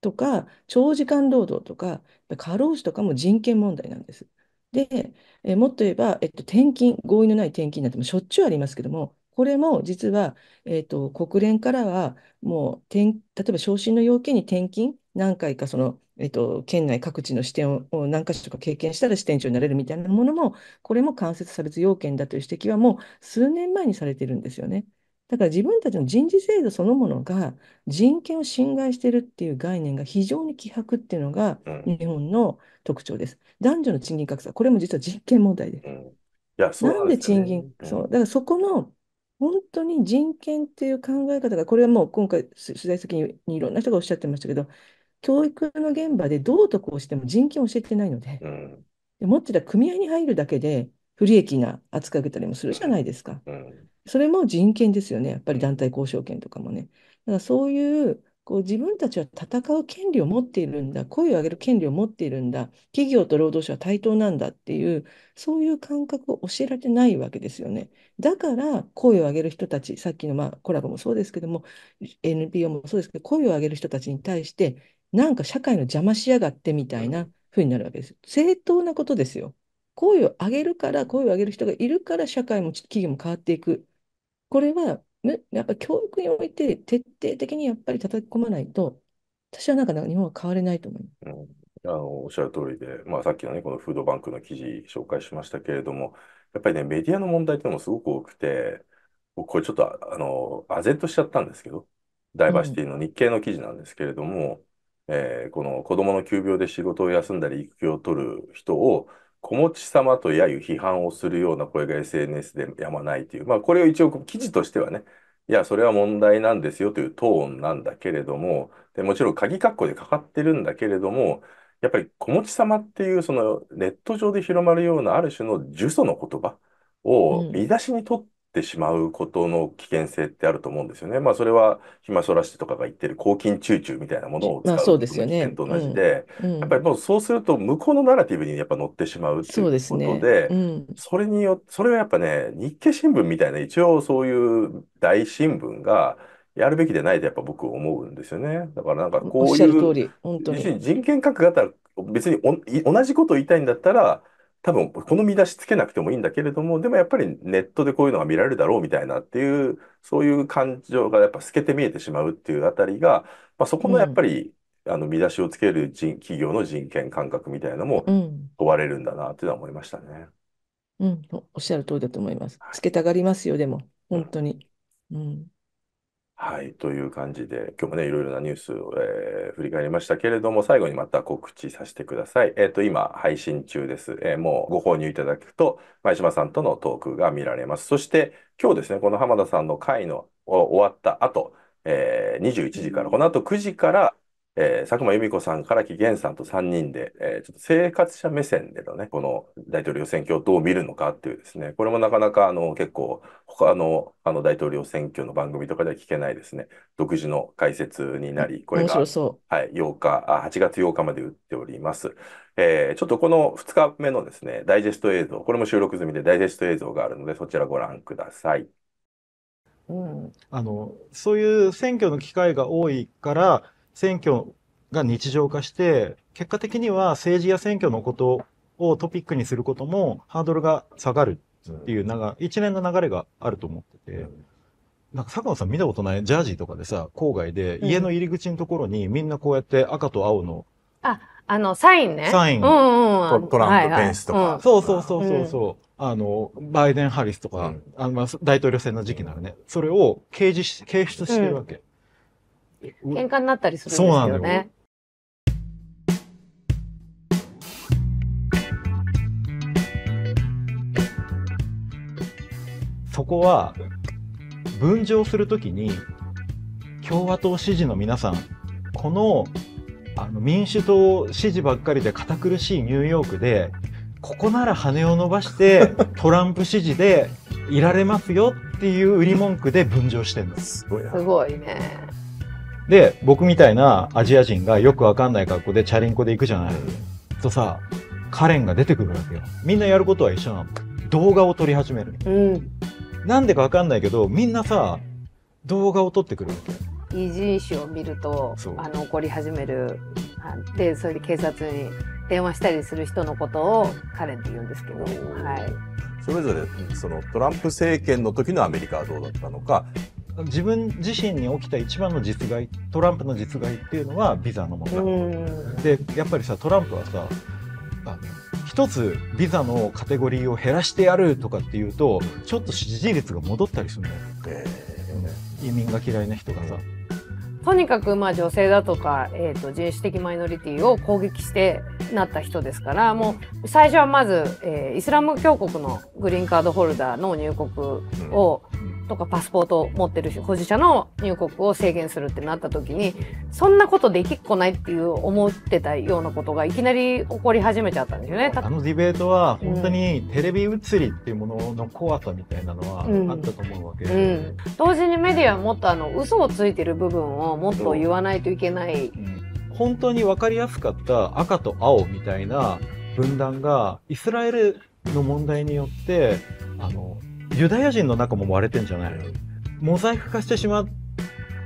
とか、長時間労働とか、過労死とかも人権問題なんです。で、えもっと言えば、えっと、転勤、合意のない転勤なんてもしょっちゅうありますけども、これも実は、えっと、国連からはもう転、例えば昇進の要件に転勤、何回かその、えっと、県内各地の支店を何か所とか経験したら支店長になれるみたいなものも、これも間接差別要件だという指摘はもう数年前にされてるんですよね。だから自分たちの人事制度そのものが人権を侵害しているっていう概念が非常に希薄っていうのが日本の特徴です。うん、男女の賃金格差、これも実は人権問題で。うん、いやそうなん、ね、で賃金、うん、そう。だからそこの本当に人権っていう考え方が、これはもう今回取材先にいろんな人がおっしゃってましたけど、教育の現場でどうとこうしても人権を教えてないので、で持ってた組合に入るだけで不利益な扱いを受けたりもするじゃないですか。それも人権ですよね、やっぱり団体交渉権とかもね。だからそういうこう自分たちは戦う権利を持っているんだ、声を上げる権利を持っているんだ、企業と労働者は対等なんだっていう、そういう感覚を教えられてないわけですよね。だから声を上げる人たち、さっきのまあコラボもそうですけども、NPO もそうですけど、声を上げる人たちに対して、なんか社会の邪魔しやがってみたいな風になるわけです。正当なことですよ。声を上げるから、声を上げる人がいるから、社会も企業も変わっていくこれは、ね、やっぱ教育において徹底的にやっぱり叩き込まないと、私はなんか日本は変われないと思います。うん、あのおっしゃる通りで、まあ、さっきのね、このフードバンクの記事紹介しましたけれども、やっぱりね、メディアの問題っていうのもすごく多くて、僕これちょっと、あの、唖然としちゃったんですけど、ダイバーシティの日経の記事なんですけれども、えー、この子供の急病で仕事を休んだり、育休を取る人を、子持ち様と揶揄批判をするような声が SNS でやまないという、まあ、これを一応記事としてはね、いや、それは問題なんですよというトーンなんだけれども、でもちろん鍵括弧でかかってるんだけれども、やっぱり子持ち様っていうそのネット上で広まるようなある種の呪詛の言葉を見出しにとってしまうことの危険性ってあると思うんですよね。まあ、それは、暇そらしてとかが言ってる抗菌中中みたいなものを使まあそうですよね危険と同じで、うんうんやっぱりもうそうすると向こうのナラティブにやっぱ乗ってしまうっいそううでこすとね。で、うん。それによ、それはやっぱね、日経新聞みたいな、一応そういう大新聞がやるべきでないとやっぱ僕思うんですよね。だからなんかこうい通う、り、要するに人権核があったら別にお同じことを言いたいんだったら、多分この見出しつけなくてもいいんだけれども、でもやっぱりネットでこういうのが見られるだろうみたいなっていう、そういう感情がやっぱ透けて見えてしまうっていうあたりが、まあ、そこのやっぱり、うん、あの見出しをつける人企業の人権感覚みたいなのも問われるんだなっていうのは思いましたね。うん、うん、おっしゃる通りだと思います。つけたがりますよ、でも、本当に。うんはい、という感じで、今日もね、いろいろなニュースを、えー、振り返りましたけれども、最後にまた告知させてください。えっ、ー、と、今、配信中です。えー、もうご購入いただくと、前島さんとのトークが見られます。そして、今日ですね、この浜田さんの会の終わった後、えー、21時から、この後9時から、えー、佐久間由美子さん、唐木源さんと3人で、えー、ちょっと生活者目線でのね、この大統領選挙をどう見るのかっていうですね、これもなかなかあの結構他のあの大統領選挙の番組とかでは聞けないですね、独自の解説になり、これが、はい、8日あ、8月8日まで打っております。えー、ちょっとこの2日目のですね、ダイジェスト映像、これも収録済みでダイジェスト映像があるので、そちらご覧ください。うん、あのそういう選挙の機会が多いから選挙が日常化して、結果的には政治や選挙のことをトピックにすることもハードルが下がるっていうなが、一連の流れがあると思ってて、なんか坂本さん見たことないジャージーとかでさ、郊外で家の入り口のところにみんなこうやって赤と青の、あ、あの、サインね。サイン。うんうん、トランプ、ペンスとか、そうそうそうそうそう、ん。あの、バイデン・ハリスとか、うん、あの大統領選の時期ならね、それを掲示し、掲出してるわけ。喧嘩になったりするんですよね。そこは分譲するときに共和党支持の皆さんこのあの民主党支持ばっかりで堅苦しいニューヨークでここなら羽を伸ばして トランプ支持でいられますよっていう売り文句で分譲してるんです。すごいね。で、僕みたいなアジア人がよくわかんない格好でチャリンコで行くじゃない、とさ、カレンが出てくるわけよ。みんなやることは一緒なの。動画を撮り始める。うん、なんでかわかんないけど、みんなさ、動画を撮ってくるわけよ。イージーを見るとあの怒り始めるでそれで警察に電話したりする人のことをカレンって言うんですけど、はい、それぞれそのトランプ政権の時のアメリカはどうだったのか自分自身に起きた一番の実害トランプの実害っていうのはビザの問題でやっぱりさトランプはさあの一つビザのカテゴリーを減らしてやるとかっていうとちょっと支持率が戻ったりするのよ、えー、移民が嫌いな人がさ。とにかくまあ女性だとか、えーと、人種的マイノリティを攻撃してなった人ですからもう最初はまず、えー、イスラム教国のグリーンカードホルダーの入国を、うんとかパスポートを持ってる保持者の入国を制限するってなった時にそんなことできっこないっていう思ってたようなことがいきなり起こり始めちゃったんですよね。あのディベートは本当にテレビ映りっていうものの怖さみたいなのはあったと思うわけで、うんうん、同時にメディアはもっとあの嘘をついてる部分をもっと言わないといけない。うん、本当に分かりやすかった赤と青みたいな分断がイスラエルの問題によってあのユダヤ人の中も割れてんじゃないモザイク化してしまっ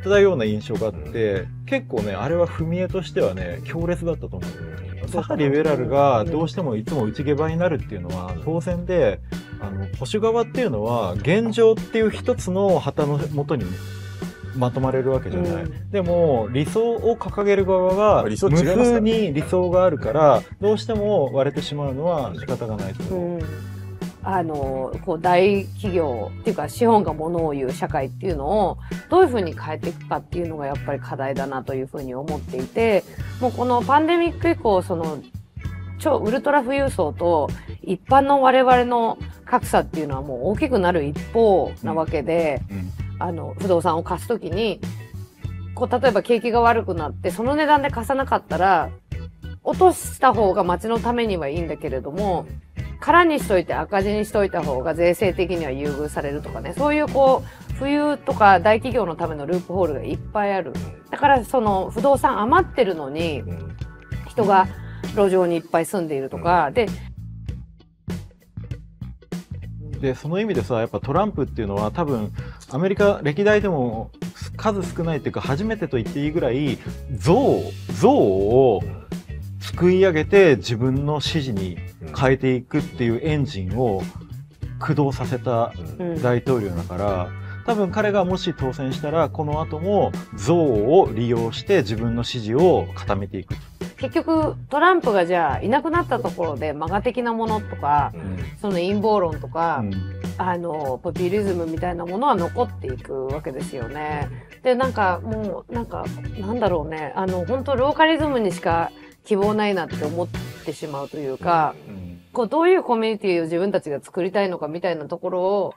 たような印象があって、結構ね、あれは踏み絵としてはね、強烈だったと思う。サハリ・ウェラルがどうしてもいつも内毛場になるっていうのは当然で、あの、保守側っていうのは、現状っていう一つの旗のもとに、ね、まとまれるわけじゃない、うん、でも理想を掲げる側は無数に理想があるからどうしても割れてしまうのは仕方がないと思う、うんあのこう大企業っていうか資本がものを言う社会っていうのをどういうふうに変えていくかっていうのがやっぱり課題だなというふうに思っていてもうこのパンデミック以降その超ウルトラ富裕層と一般の我々の格差っていうのはもう大きくなる一方なわけで、あの不動産を貸す時にこう例えば景気が悪くなってその値段で貸さなかったら落とした方が町のためにはいいんだけれども。空にしといて赤字にしといた方が税制的には優遇されるとかね、そういうこう、富裕とか大企業のためのループホールがいっぱいある。だからその不動産余ってるのに、人が路上にいっぱい住んでいるとか、で、でその意味でさやっぱトランプっていうのは多分アメリカ歴代でも数少ないっていうか初めてと言っていいぐらい像、像をすくい上げて自分の指示に変えていくっていうエンジンを駆動させた大統領だから、多分彼がもし当選したらこの後も憎悪を利用して自分の支持を固めていく結局トランプがじゃあいなくなったところでマガ的なものとか、うん、その陰謀論とか、うん、あのポピュリズムみたいなものは残っていくわけですよね。でなんかもうなんかなんだろうねあの本当ローカリズムにしか希望ないなって思ってしまうというか、こうどういうコミュニティを自分たちが作りたいのかみたいなところを、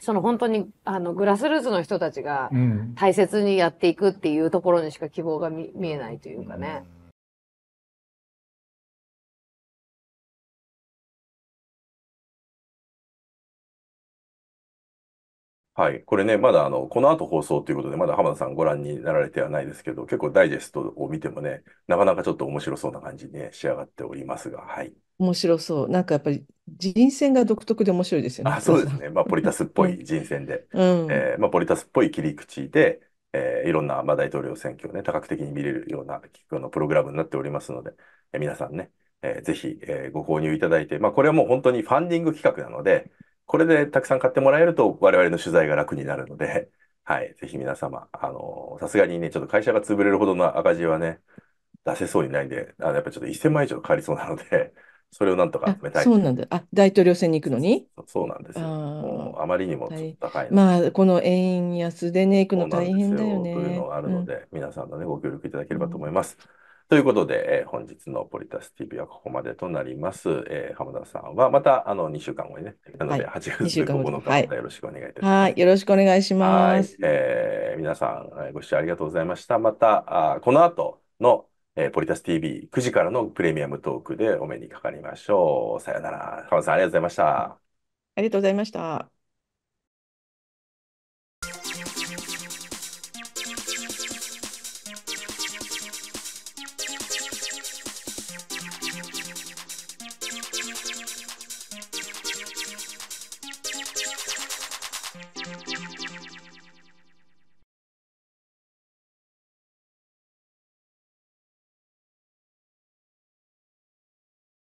その本当にあのグラスルーツの人たちが大切にやっていくっていうところにしか希望が見えないというかね。うんはい。これね、まだあの、この後放送ということで、まだ浜田さんご覧になられてはないですけど、結構ダイジェストを見てもね、なかなかちょっと面白そうな感じに、ね、仕上がっておりますが、はい。面白そう。なんかやっぱり人選が独特で面白いですよね。あ、そうですね。まあ、ポリタスっぽい人選で、うん、えー、まあ、ポリタスっぽい切り口で、えー、いろんな、まあ、大統領選挙をね、多角的に見れるようなのプログラムになっておりますので、えー、皆さんね、えー、ぜひ、えー、ご購入いただいて、まあ、これはもう本当にファンディング企画なので、これでたくさん買ってもらえると我々の取材が楽になるので、はい、ぜひ皆様、あの、さすがにね、ちょっと会社が潰れるほどの赤字はね、出せそうにないんで、あのやっぱちょっと1000万以上かかりそうなので、それをなんとか集めたい。そうなんだ。あ、大統領選に行くのにそうなんですよ。もうあまりにも高いのでまあ、この円安でね、行くの大変だよね。そうというのがあるので、皆さんのね、ご協力いただければと思います。ということで、えー、本日のポリタス TV はここまでとなります。えー、浜田さんはまたあの2週間後にね、なので8月9日まよろしくお願いいたします。はい、よろしくお願いします。えー、皆さんご視聴ありがとうございました。また、あこの後の、えー、ポリタス TV9 時からのプレミアムトークでお目にかかりましょう。さよなら。浜田さんありがとうございました。ありがとうございました。